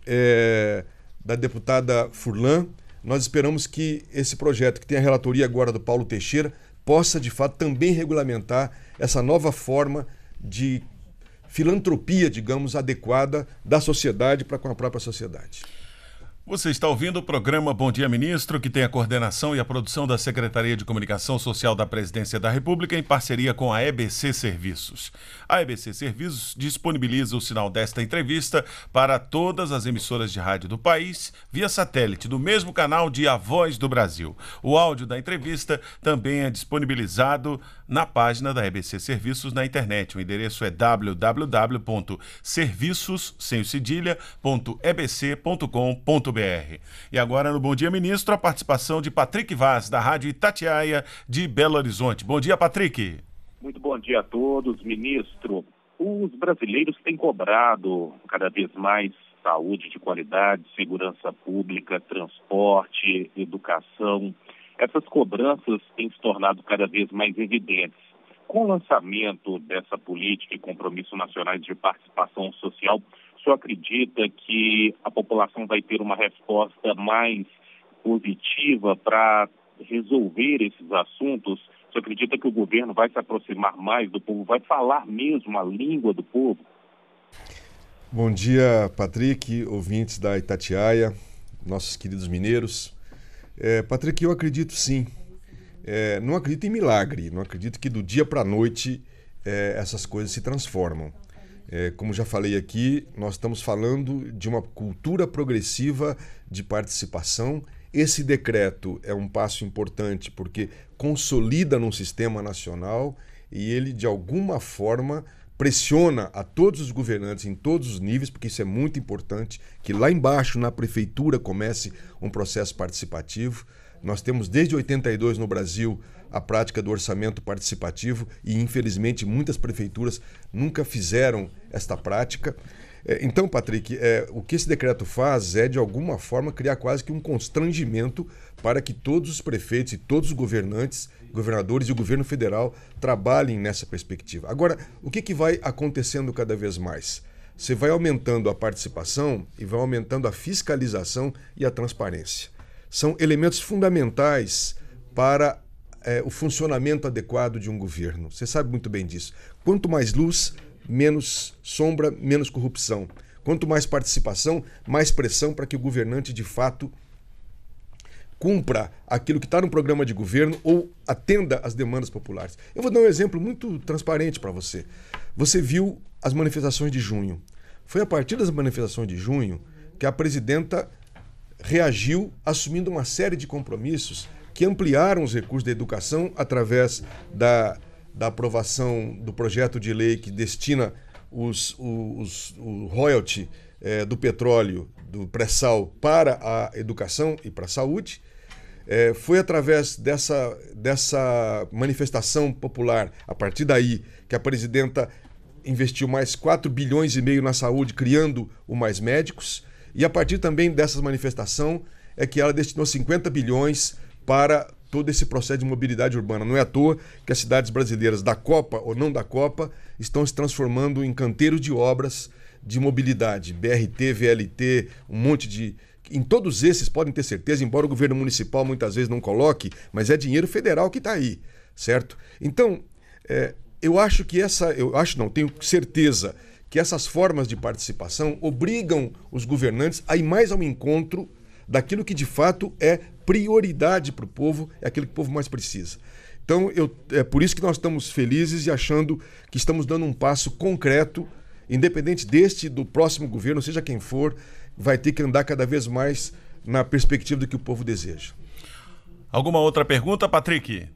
é, da deputada Furlan. Nós esperamos que esse projeto, que tem a relatoria agora do Paulo Teixeira, possa de fato também regulamentar essa nova forma de filantropia, digamos, adequada da sociedade para com a própria sociedade. Você está ouvindo o programa Bom Dia Ministro, que tem a coordenação e a produção da Secretaria de Comunicação Social da Presidência da República em parceria com a EBC Serviços. A EBC Serviços disponibiliza o sinal desta entrevista para todas as emissoras de rádio do país via satélite do mesmo canal de A Voz do Brasil. O áudio da entrevista também é disponibilizado na página da EBC Serviços na internet. O endereço é www.serviços, E agora no Bom Dia Ministro, a participação de Patrick Vaz, da Rádio Itatiaia de Belo Horizonte. Bom dia, Patrick. Muito bom dia a todos, ministro. Os brasileiros têm cobrado cada vez mais saúde de qualidade, segurança pública, transporte, educação. Essas cobranças têm se tornado cada vez mais evidentes. Com o lançamento dessa política e compromissos nacionais de participação social, o senhor acredita que a população vai ter uma resposta mais positiva para resolver esses assuntos? O senhor acredita que o governo vai se aproximar mais do povo, vai falar mesmo a língua do povo? Bom dia, Patrick, ouvintes da Itatiaia, nossos queridos mineiros. É, Patrick, eu acredito sim. É, não acredito em milagre, não acredito que do dia para a noite é, essas coisas se transformam. É, como já falei aqui, nós estamos falando de uma cultura progressiva de participação. Esse decreto é um passo importante porque consolida num sistema nacional e ele, de alguma forma, pressiona a todos os governantes em todos os níveis, porque isso é muito importante, que lá embaixo, na prefeitura, comece um processo participativo. Nós temos desde 82 no Brasil a prática do orçamento participativo e, infelizmente, muitas prefeituras nunca fizeram esta prática. É, então, Patrick, é, o que esse decreto faz é, de alguma forma, criar quase que um constrangimento para que todos os prefeitos e todos os governantes, governadores e o governo federal trabalhem nessa perspectiva. Agora, o que, que vai acontecendo cada vez mais? Você vai aumentando a participação e vai aumentando a fiscalização e a transparência. São elementos fundamentais para é, o funcionamento adequado de um governo. Você sabe muito bem disso. Quanto mais luz, menos sombra, menos corrupção. Quanto mais participação, mais pressão para que o governante de fato cumpra aquilo que está no programa de governo ou atenda às demandas populares. Eu vou dar um exemplo muito transparente para você. Você viu as manifestações de junho. Foi a partir das manifestações de junho que a presidenta reagiu assumindo uma série de compromissos que ampliaram os recursos da educação através da, da aprovação do projeto de lei que destina os, os, o royalty eh, do petróleo, do pré-sal, para a educação e para a saúde. É, foi através dessa, dessa manifestação popular, a partir daí, que a presidenta investiu mais 4 bilhões e meio na saúde, criando o Mais Médicos. E a partir também dessa manifestação é que ela destinou 50 bilhões para todo esse processo de mobilidade urbana. Não é à toa que as cidades brasileiras, da Copa ou não da Copa, estão se transformando em canteiros de obras de mobilidade. BRT, VLT, um monte de, em todos esses podem ter certeza, embora o governo municipal muitas vezes não coloque, mas é dinheiro federal que está aí, certo? Então, é, eu acho que essa, eu acho não, tenho certeza que essas formas de participação obrigam os governantes a ir mais ao encontro daquilo que de fato é prioridade para o povo, é aquilo que o povo mais precisa. Então, eu, é por isso que nós estamos felizes e achando que estamos dando um passo concreto, independente deste, do próximo governo, seja quem for, vai ter que andar cada vez mais na perspectiva do que o povo deseja. Alguma outra pergunta, Patrick?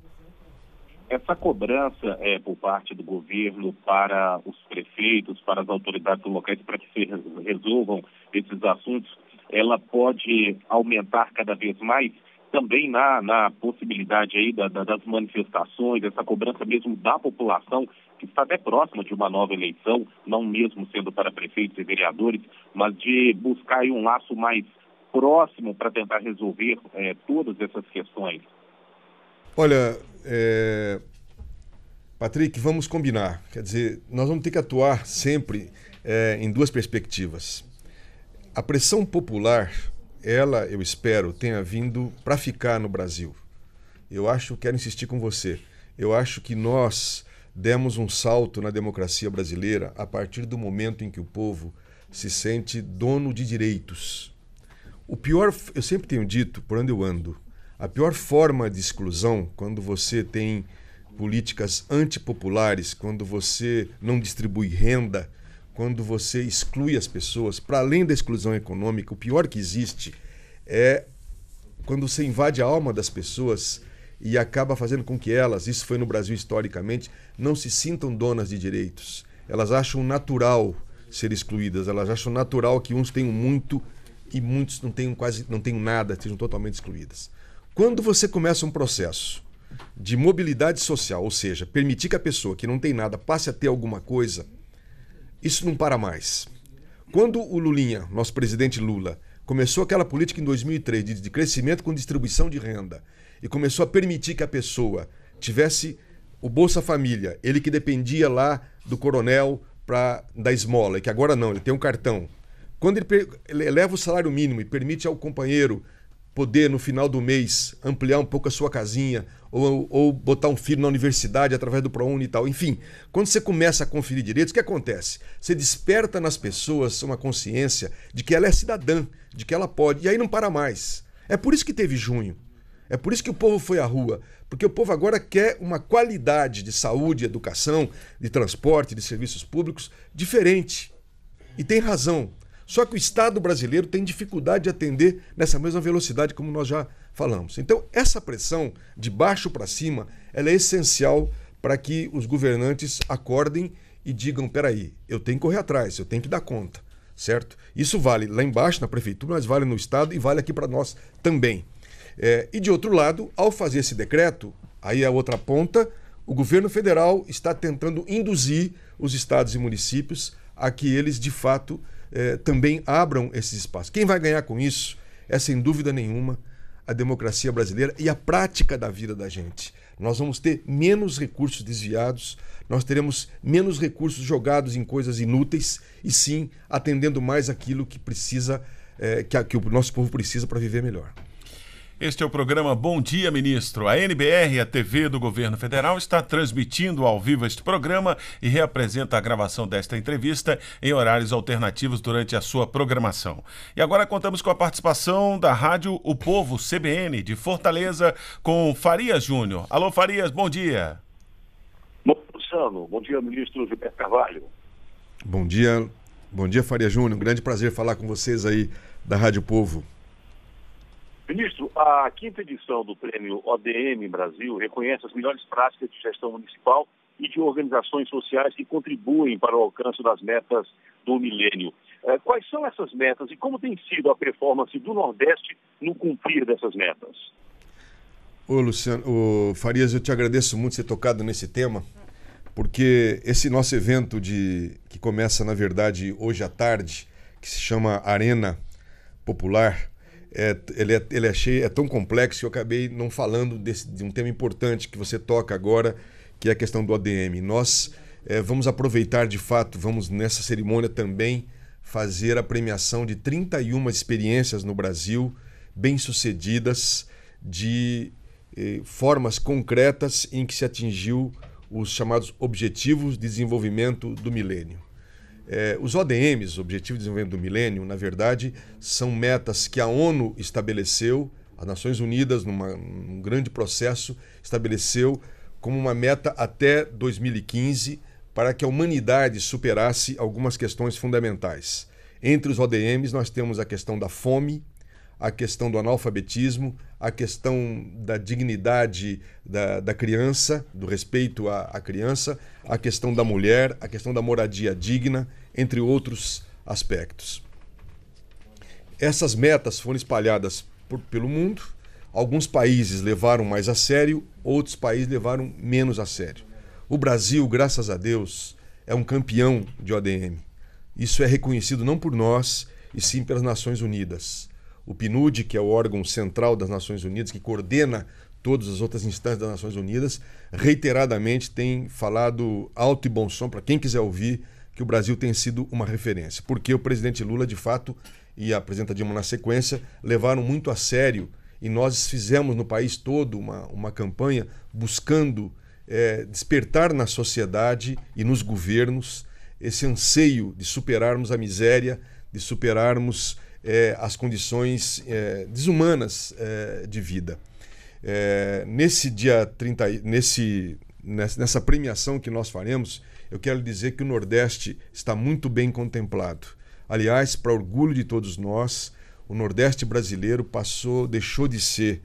Essa cobrança é, por parte do governo para os prefeitos, para as autoridades locais, para que se resolvam esses assuntos, ela pode aumentar cada vez mais também na, na possibilidade aí da, da, das manifestações, essa cobrança mesmo da população que está até próximo de uma nova eleição, não mesmo sendo para prefeitos e vereadores, mas de buscar um laço mais próximo para tentar resolver é, todas essas questões. Olha, é... Patrick, vamos combinar. Quer dizer, nós vamos ter que atuar sempre é, em duas perspectivas. A pressão popular, ela, eu espero, tenha vindo para ficar no Brasil. Eu acho, quero insistir com você, eu acho que nós demos um salto na democracia brasileira a partir do momento em que o povo se sente dono de direitos. O pior, eu sempre tenho dito, por onde eu ando, a pior forma de exclusão, quando você tem políticas antipopulares, quando você não distribui renda, quando você exclui as pessoas, para além da exclusão econômica, o pior que existe é quando você invade a alma das pessoas e acaba fazendo com que elas, isso foi no Brasil historicamente, não se sintam donas de direitos. Elas acham natural ser excluídas, elas acham natural que uns tenham muito e muitos não tenham quase não tenham nada, sejam totalmente excluídas. Quando você começa um processo de mobilidade social, ou seja, permitir que a pessoa que não tem nada passe a ter alguma coisa, isso não para mais. Quando o Lulinha, nosso presidente Lula, começou aquela política em 2003 de crescimento com distribuição de renda, e começou a permitir que a pessoa tivesse o Bolsa Família, ele que dependia lá do coronel para da esmola, e que agora não, ele tem um cartão. Quando ele, ele eleva o salário mínimo e permite ao companheiro poder, no final do mês, ampliar um pouco a sua casinha, ou, ou botar um filho na universidade através do ProUni e tal. Enfim, quando você começa a conferir direitos, o que acontece? Você desperta nas pessoas uma consciência de que ela é cidadã, de que ela pode, e aí não para mais. É por isso que teve junho. É por isso que o povo foi à rua, porque o povo agora quer uma qualidade de saúde, educação, de transporte, de serviços públicos diferente. E tem razão. Só que o Estado brasileiro tem dificuldade de atender nessa mesma velocidade, como nós já falamos. Então, essa pressão de baixo para cima ela é essencial para que os governantes acordem e digam: peraí, eu tenho que correr atrás, eu tenho que dar conta, certo? Isso vale lá embaixo na prefeitura, mas vale no Estado e vale aqui para nós também. É, e de outro lado, ao fazer esse decreto, aí é a outra ponta, o governo federal está tentando induzir os estados e municípios a que eles, de fato, é, também abram esses espaços. Quem vai ganhar com isso é, sem dúvida nenhuma, a democracia brasileira e a prática da vida da gente. Nós vamos ter menos recursos desviados, nós teremos menos recursos jogados em coisas inúteis e sim atendendo mais aquilo que precisa, é, que, que o nosso povo precisa para viver melhor. Este é o programa Bom Dia Ministro. A NBR, a TV do Governo Federal, está transmitindo ao vivo este programa e reapresenta a gravação desta entrevista em horários alternativos durante a sua programação. E agora contamos com a participação da Rádio O Povo CBN de Fortaleza com Farias Júnior. Alô Farias, bom dia. Bom, Luciano. Bom dia, ministro Gilberto Carvalho. Bom dia. Bom dia, Farias Júnior. Grande prazer falar com vocês aí da Rádio Povo. Ministro, a quinta edição do prêmio ODM Brasil reconhece as melhores práticas de gestão municipal e de organizações sociais que contribuem para o alcance das metas do milênio. Eh, quais são essas metas e como tem sido a performance do Nordeste no cumprir dessas metas? Ô, Luciano, ô, Farias, eu te agradeço muito ser tocado nesse tema, porque esse nosso evento de que começa, na verdade, hoje à tarde, que se chama Arena Popular, é, ele, é, ele é, é tão complexo que eu acabei não falando desse, de um tema importante que você toca agora, que é a questão do ADM. Nós é, vamos aproveitar de fato, vamos nessa cerimônia também fazer a premiação de 31 experiências no Brasil, bem-sucedidas, de eh, formas concretas em que se atingiu os chamados Objetivos de Desenvolvimento do Milênio. É, os ODMs, Objetivo de Desenvolvimento do Milênio, na verdade, são metas que a ONU estabeleceu, as Nações Unidas, numa, num grande processo, estabeleceu como uma meta até 2015 para que a humanidade superasse algumas questões fundamentais. Entre os ODMs, nós temos a questão da fome, a questão do analfabetismo, a questão da dignidade da, da criança, do respeito à, à, criança, a questão da mulher, a questão da moradia digna, entre outros aspectos. Essas metas foram espalhadas por, pelo mundo. Alguns países levaram mais a sério, outros países levaram menos a sério. O Brasil, graças a Deus, é um campeão de ODM. Isso é reconhecido não por nós, e sim pelas Nações Unidas o PNUD, que é o órgão central das Nações Unidas, que coordena todas as outras instâncias das Nações Unidas, reiteradamente tem falado alto e bom som para quem quiser ouvir que o Brasil tem sido uma referência, porque o presidente Lula, de fato, e a presidenta Dilma na sequência, levaram muito a sério e nós fizemos no país todo uma, uma campanha buscando é, despertar na sociedade e nos governos esse anseio de superarmos a miséria, de superarmos é, as condições é, desumanas é, de vida. É, nesse dia 30, nesse, nessa premiação que nós faremos, eu quero dizer que o Nordeste está muito bem contemplado. Aliás, para orgulho de todos nós, o Nordeste brasileiro passou, deixou de ser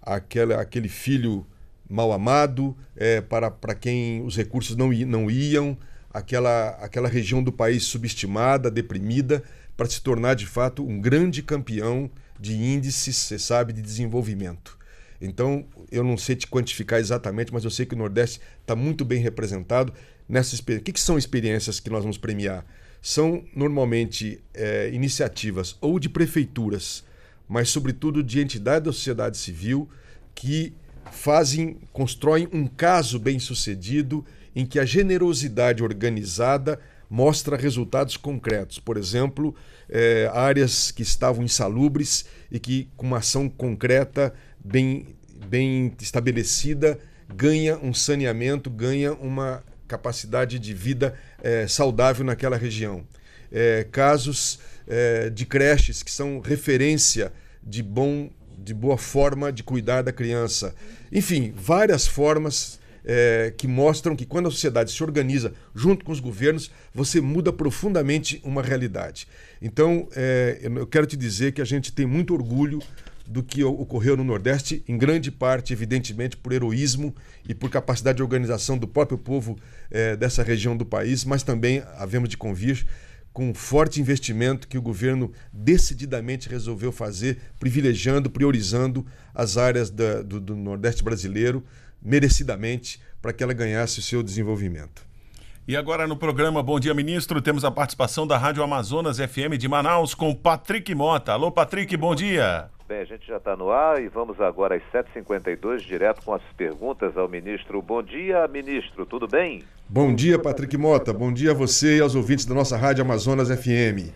aquela, aquele filho mal amado, é, para, para quem os recursos não, não iam, aquela, aquela região do país subestimada, deprimida para se tornar de fato um grande campeão de índices, você sabe, de desenvolvimento. Então, eu não sei te quantificar exatamente, mas eu sei que o Nordeste está muito bem representado nessa experiência. O que, que, são experiências que nós vamos premiar? São normalmente é, iniciativas ou de prefeituras, mas sobretudo de entidades da sociedade civil que fazem, constroem um caso bem sucedido em que a generosidade organizada mostra resultados concretos. Por exemplo, é, áreas que estavam insalubres e que, com uma ação concreta, bem, bem estabelecida, ganha um saneamento, ganha uma capacidade de vida é, saudável naquela região. É, casos de creches que são referência de bom de boa forma de cuidar da criança. Enfim, várias formas é, que mostram que quando a sociedade se organiza junto com os governos, você muda profundamente uma realidade. Então, é, eu quero te dizer que a gente tem muito orgulho do que ocorreu no Nordeste, em grande parte, evidentemente, por heroísmo e por capacidade de organização do próprio povo é, dessa região do país, mas também havemos de convir com um forte investimento que o governo decididamente resolveu fazer, privilegiando, priorizando as áreas da, do, do Nordeste brasileiro merecidamente para que ela ganhasse o seu desenvolvimento. E agora no programa Bom Dia Ministro, temos a participação da Rádio Amazonas FM de Manaus com Patrick Mota. Alô, Patrick, bom dia. Bem, a gente já está no ar e vamos agora às 7h52, direto com as perguntas ao ministro. Bom dia, ministro, tudo bem? Bom dia, Patrick Mota. Bom dia a você e aos ouvintes da nossa Rádio Amazonas FM.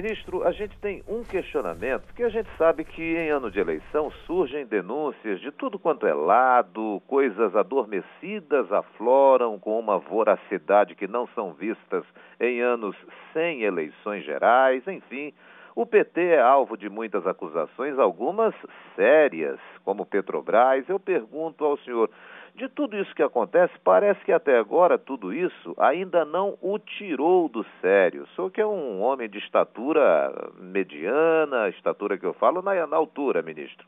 Ministro, a gente tem um questionamento, porque a gente sabe que em ano de eleição surgem denúncias de tudo quanto é lado, coisas adormecidas afloram com uma voracidade que não são vistas em anos sem eleições gerais, enfim. O PT é alvo de muitas acusações, algumas sérias, como Petrobras. Eu pergunto ao senhor, de tudo isso que acontece, parece que até agora tudo isso ainda não o tirou do sério. Só que é um homem de estatura mediana, estatura que eu falo, na, na altura, ministro.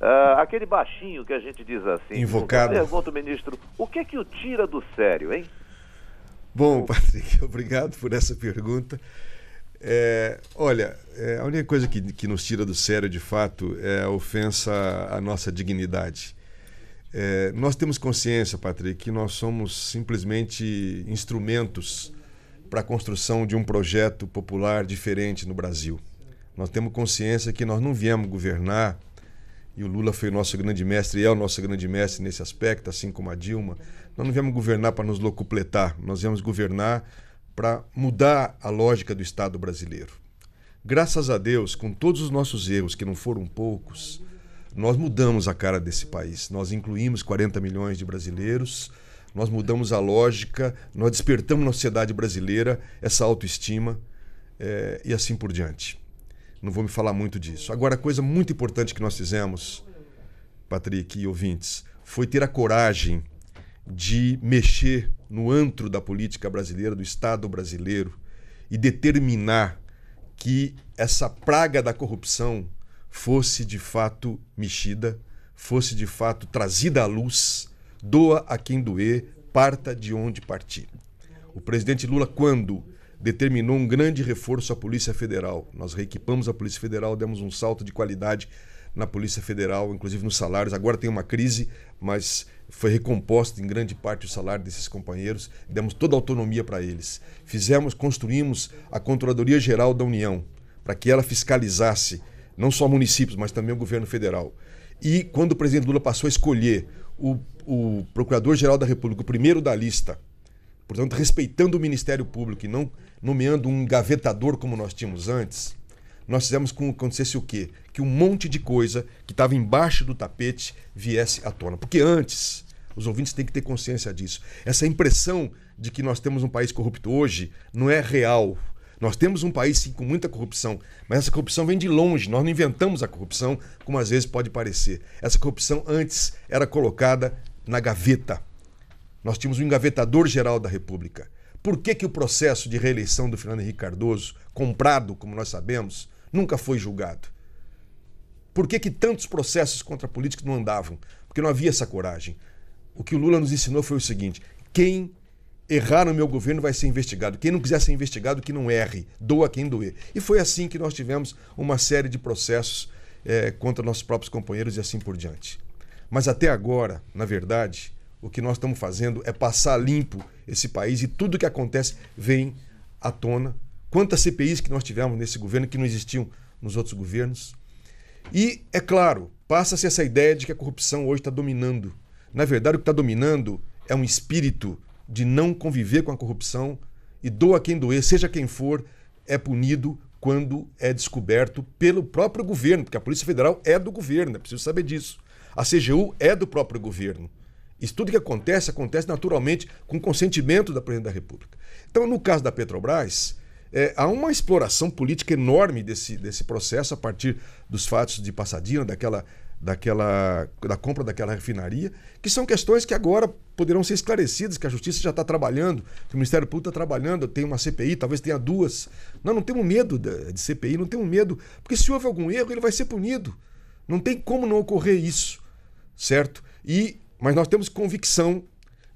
Uh, aquele baixinho que a gente diz assim. Invocado. Pergunta, ministro, o que é que o tira do sério, hein? Bom, Patrick, obrigado por essa pergunta. É, olha, é, a única coisa que, que nos tira do sério, de fato, é a ofensa à nossa dignidade. É, nós temos consciência, Patrick, que nós somos simplesmente instrumentos para a construção de um projeto popular diferente no Brasil. Nós temos consciência que nós não viemos governar, e o Lula foi o nosso grande mestre, e é o nosso grande mestre nesse aspecto, assim como a Dilma. Nós não viemos governar para nos locupletar, nós viemos governar para mudar a lógica do Estado brasileiro. Graças a Deus, com todos os nossos erros, que não foram poucos, nós mudamos a cara desse país. Nós incluímos 40 milhões de brasileiros, nós mudamos a lógica, nós despertamos na sociedade brasileira essa autoestima é, e assim por diante. Não vou me falar muito disso. Agora, a coisa muito importante que nós fizemos, Patrick e ouvintes, foi ter a coragem de mexer no antro da política brasileira, do Estado brasileiro, e determinar que essa praga da corrupção fosse de fato mexida, fosse de fato trazida à luz, doa a quem doer, parta de onde partir. O presidente Lula, quando determinou um grande reforço à Polícia Federal, nós reequipamos a Polícia Federal, demos um salto de qualidade na Polícia Federal, inclusive nos salários. Agora tem uma crise, mas foi recomposto em grande parte o salário desses companheiros, demos toda a autonomia para eles. Fizemos, construímos a Controladoria Geral da União, para que ela fiscalizasse não só municípios, mas também o governo federal. E quando o presidente Lula passou a escolher o, o procurador-geral da República, o primeiro da lista, portanto, respeitando o Ministério Público e não nomeando um gavetador como nós tínhamos antes, nós fizemos com que acontecesse o quê? Que um monte de coisa que estava embaixo do tapete viesse à tona. Porque antes, os ouvintes têm que ter consciência disso. Essa impressão de que nós temos um país corrupto hoje não é real. Nós temos um país sim, com muita corrupção, mas essa corrupção vem de longe. Nós não inventamos a corrupção, como às vezes pode parecer. Essa corrupção antes era colocada na gaveta. Nós tínhamos um engavetador geral da República. Por que, que o processo de reeleição do Fernando Henrique Cardoso, comprado, como nós sabemos, nunca foi julgado? Por que, que tantos processos contra políticos não andavam? Porque não havia essa coragem. O que o Lula nos ensinou foi o seguinte: quem errar no meu governo vai ser investigado. Quem não quiser ser investigado, que não erre. Doa quem doer. E foi assim que nós tivemos uma série de processos é, contra nossos próprios companheiros e assim por diante. Mas até agora, na verdade, o que nós estamos fazendo é passar limpo esse país e tudo o que acontece vem à tona. Quantas CPIs que nós tivemos nesse governo que não existiam nos outros governos. E, é claro, passa-se essa ideia de que a corrupção hoje está dominando. Na verdade, o que está dominando é um espírito de não conviver com a corrupção e doa quem doer, seja quem for, é punido quando é descoberto pelo próprio governo, porque a Polícia Federal é do governo, é preciso saber disso. A CGU é do próprio governo. Isso tudo que acontece, acontece naturalmente com consentimento da Presidente da República. Então, no caso da Petrobras, é, há uma exploração política enorme desse, desse processo a partir dos fatos de Passadina, daquela daquela, da compra daquela refinaria, que são questões que agora poderão ser esclarecidas, que a Justiça já está trabalhando, que o Ministério Público está trabalhando, tem uma CPI, talvez tenha duas. Nós não temos medo de, de CPI, não temos medo, porque se houve algum erro, ele vai ser punido. Não tem como não ocorrer isso, certo? E mas nós temos convicção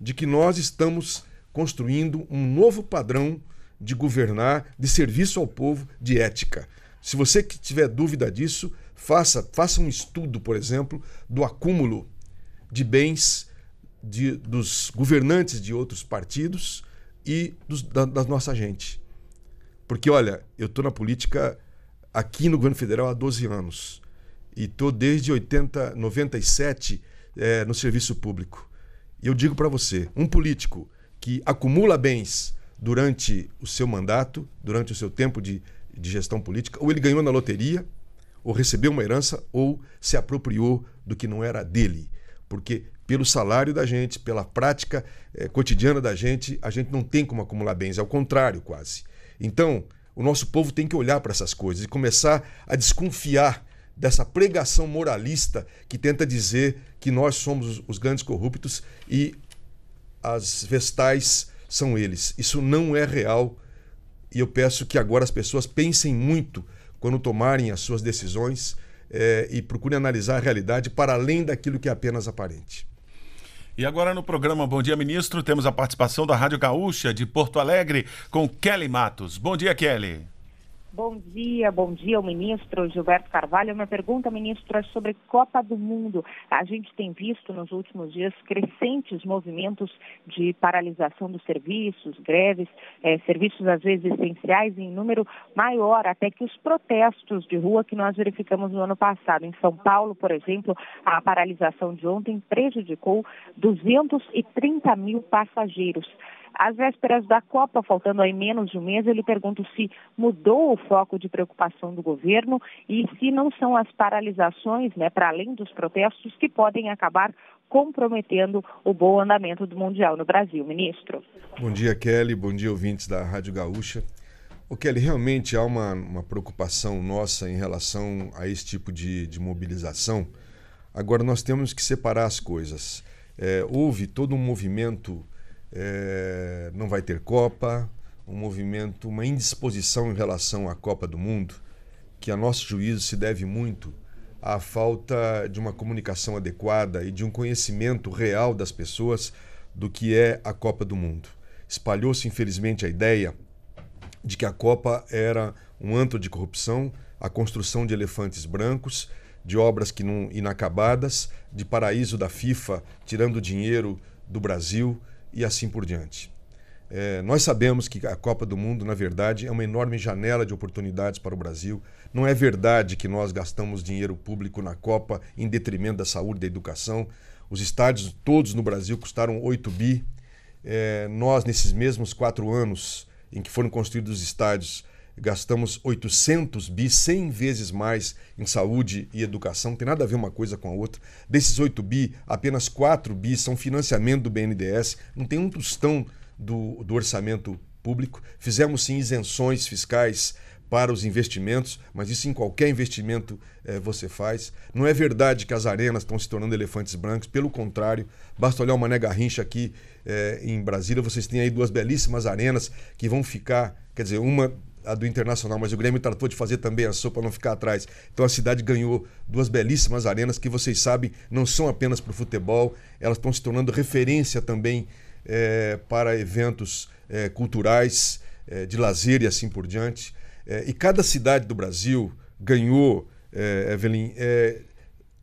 de que nós estamos construindo um novo padrão de governar, de serviço ao povo, de ética. Se você que tiver dúvida disso, Faça, faça um estudo, por exemplo, do acúmulo de bens de, dos governantes de outros partidos e dos, da, da nossa gente. Porque, olha, eu estou na política aqui no governo federal há 12 anos. E estou desde 80, 97 é, no serviço público. E eu digo para você: um político que acumula bens durante o seu mandato, durante o seu tempo de, de gestão política, ou ele ganhou na loteria, ou recebeu uma herança ou se apropriou do que não era dele. Porque pelo salário da gente, pela prática eh, cotidiana da gente, a gente não tem como acumular bens, é o contrário quase. Então, o nosso povo tem que olhar para essas coisas e começar a desconfiar dessa pregação moralista que tenta dizer que nós somos os grandes corruptos e as vestais são eles. Isso não é real e eu peço que agora as pessoas pensem muito quando tomarem as suas decisões é, e procurem analisar a realidade para além daquilo que é apenas aparente. E agora no programa Bom Dia Ministro, temos a participação da Rádio Gaúcha de Porto Alegre com Kelly Matos. Bom dia, Kelly. Bom dia, bom dia ministro Gilberto Carvalho. Minha pergunta, ministro, é sobre Copa do Mundo. A gente tem visto nos últimos dias crescentes movimentos de paralisação dos serviços, greves, é, serviços às vezes essenciais em número maior até que os protestos de rua que nós verificamos no ano passado. Em São Paulo, por exemplo, a paralisação de ontem prejudicou 230 mil passageiros. Às vésperas da Copa, faltando aí menos de um mês, eu lhe pergunto se mudou o foco de preocupação do governo e se não são as paralisações, né, para além dos protestos, que podem acabar comprometendo o bom andamento do Mundial no Brasil. Ministro. Bom dia, Kelly. Bom dia, ouvintes da Rádio Gaúcha. O Kelly, realmente há uma, uma preocupação nossa em relação a esse tipo de, de mobilização. Agora, nós temos que separar as coisas. É, houve todo um movimento é, não vai ter Copa, um movimento, uma indisposição em relação à Copa do Mundo, que a nosso juízo se deve muito à falta de uma comunicação adequada e de um conhecimento real das pessoas do que é a Copa do Mundo. Espalhou-se, infelizmente, a ideia de que a Copa era um antro de corrupção, a construção de elefantes brancos, de obras que não inacabadas, de paraíso da FIFA, tirando dinheiro do Brasil, e assim por diante. É, nós sabemos que a Copa do Mundo, na verdade, é uma enorme janela de oportunidades para o Brasil. Não é verdade que nós gastamos dinheiro público na Copa em detrimento da saúde e da educação. Os estádios todos no Brasil custaram 8 bi. É, nós, nesses mesmos quatro anos em que foram construídos os estádios, gastamos 800 bi, 100 vezes mais em saúde e educação, não tem nada a ver uma coisa com a outra. Desses 8 bi, apenas 4 bi são financiamento do BNDES, não tem um tostão do, do orçamento público. Fizemos sim isenções fiscais para os investimentos, mas isso em qualquer investimento eh, você faz. Não é verdade que as arenas estão se tornando elefantes brancos, pelo contrário, basta olhar uma Garrincha aqui eh, em Brasília, vocês têm aí duas belíssimas arenas que vão ficar, quer dizer, uma a do Internacional, mas o Grêmio tratou de fazer também a sua para não ficar atrás. Então a cidade ganhou duas belíssimas arenas que vocês sabem não são apenas para o futebol, elas estão se tornando referência também é, para eventos é, culturais, é, de lazer e assim por diante. e cada cidade do Brasil ganhou, Evelyn,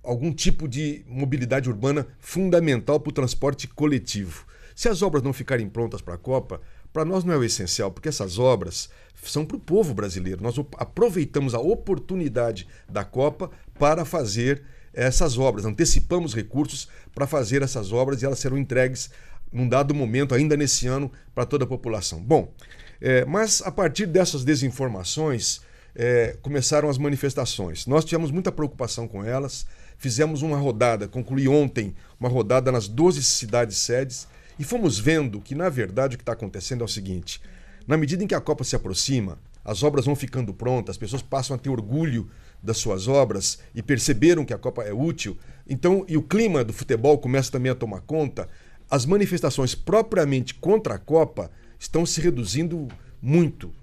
algum tipo de mobilidade urbana fundamental para o transporte coletivo. Se as obras não ficarem prontas para a Copa, para nós não é o essencial, porque essas obras são para o povo brasileiro. Nós aproveitamos a oportunidade da Copa para fazer essas obras, antecipamos recursos para fazer essas obras e elas serão entregues num dado momento, ainda nesse ano, para toda a população. Bom, é, mas a partir dessas desinformações é, começaram as manifestações. Nós tivemos muita preocupação com elas, fizemos uma rodada, concluí ontem uma rodada nas 12 cidades sedes e fomos vendo que, na verdade, o que está acontecendo é o seguinte: na medida em que a Copa se aproxima, as obras vão ficando prontas, as pessoas passam a ter orgulho das suas obras e perceberam que a Copa é útil. Então, e o clima do futebol começa também a tomar conta. As manifestações propriamente contra a Copa estão se reduzindo muito.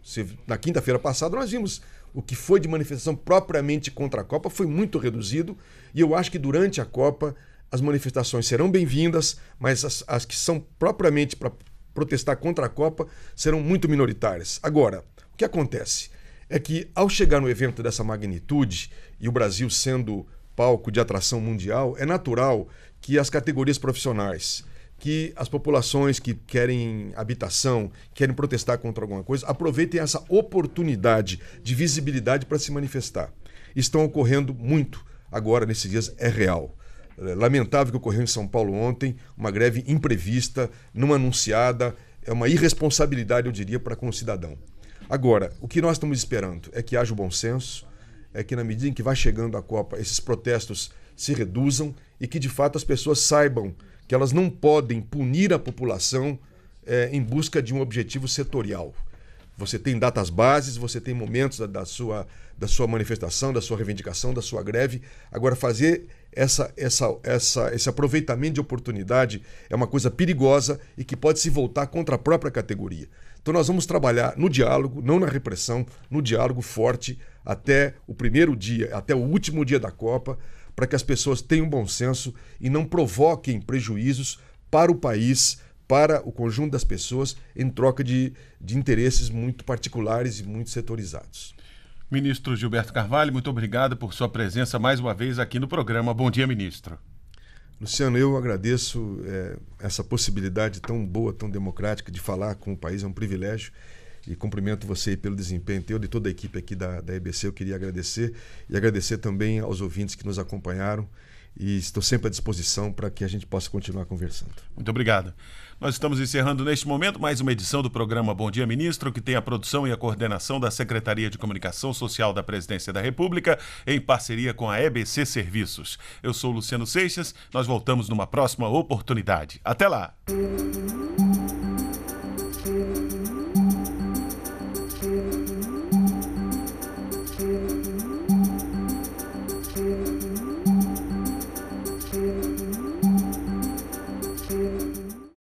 Na quinta-feira passada nós vimos o que foi de manifestação propriamente contra a Copa foi muito reduzido e eu acho que durante a Copa as manifestações serão bem-vindas, mas as, as, que são propriamente para protestar contra a Copa serão muito minoritárias. Agora, o que acontece é que ao chegar no evento dessa magnitude e o Brasil sendo palco de atração mundial, é natural que as categorias profissionais, que as populações que querem habitação, querem protestar contra alguma coisa, aproveitem essa oportunidade de visibilidade para se manifestar. Estão ocorrendo muito agora nesses dias, é real. É, lamentável que ocorreu em São Paulo ontem, uma greve imprevista, não anunciada, é uma irresponsabilidade, eu diria, para com o cidadão. Agora, o que nós estamos esperando é que haja o bom senso, é que na medida em que vai chegando a Copa, esses protestos se reduzam e que de fato as pessoas saibam que elas não podem punir a população é, em busca de um objetivo setorial. Você tem datas bases, você tem momentos da, da sua da sua manifestação, da sua reivindicação, da sua greve. Agora, fazer essa, essa, essa, esse aproveitamento de oportunidade é uma coisa perigosa e que pode se voltar contra a própria categoria. Então, nós vamos trabalhar no diálogo, não na repressão, no diálogo forte até o primeiro dia, até o último dia da Copa, para que as pessoas tenham bom senso e não provoquem prejuízos para o país, para o conjunto das pessoas, em troca de, de interesses muito particulares e muito setorizados. Ministro Gilberto Carvalho, muito obrigado por sua presença mais uma vez aqui no programa. Bom dia, ministro. Luciano, eu agradeço é, essa possibilidade tão boa, tão democrática de falar com o país, é um privilégio. E cumprimento você pelo desempenho teu, de toda a equipe aqui da, da EBC. Eu queria agradecer e agradecer também aos ouvintes que nos acompanharam. E estou sempre à disposição para que a gente possa continuar conversando. Muito obrigado. Nós estamos encerrando neste momento mais uma edição do programa Bom Dia Ministro, que tem a produção e a coordenação da Secretaria de Comunicação Social da Presidência da República, em parceria com a EBC Serviços. Eu sou Luciano Seixas, nós voltamos numa próxima oportunidade. Até lá!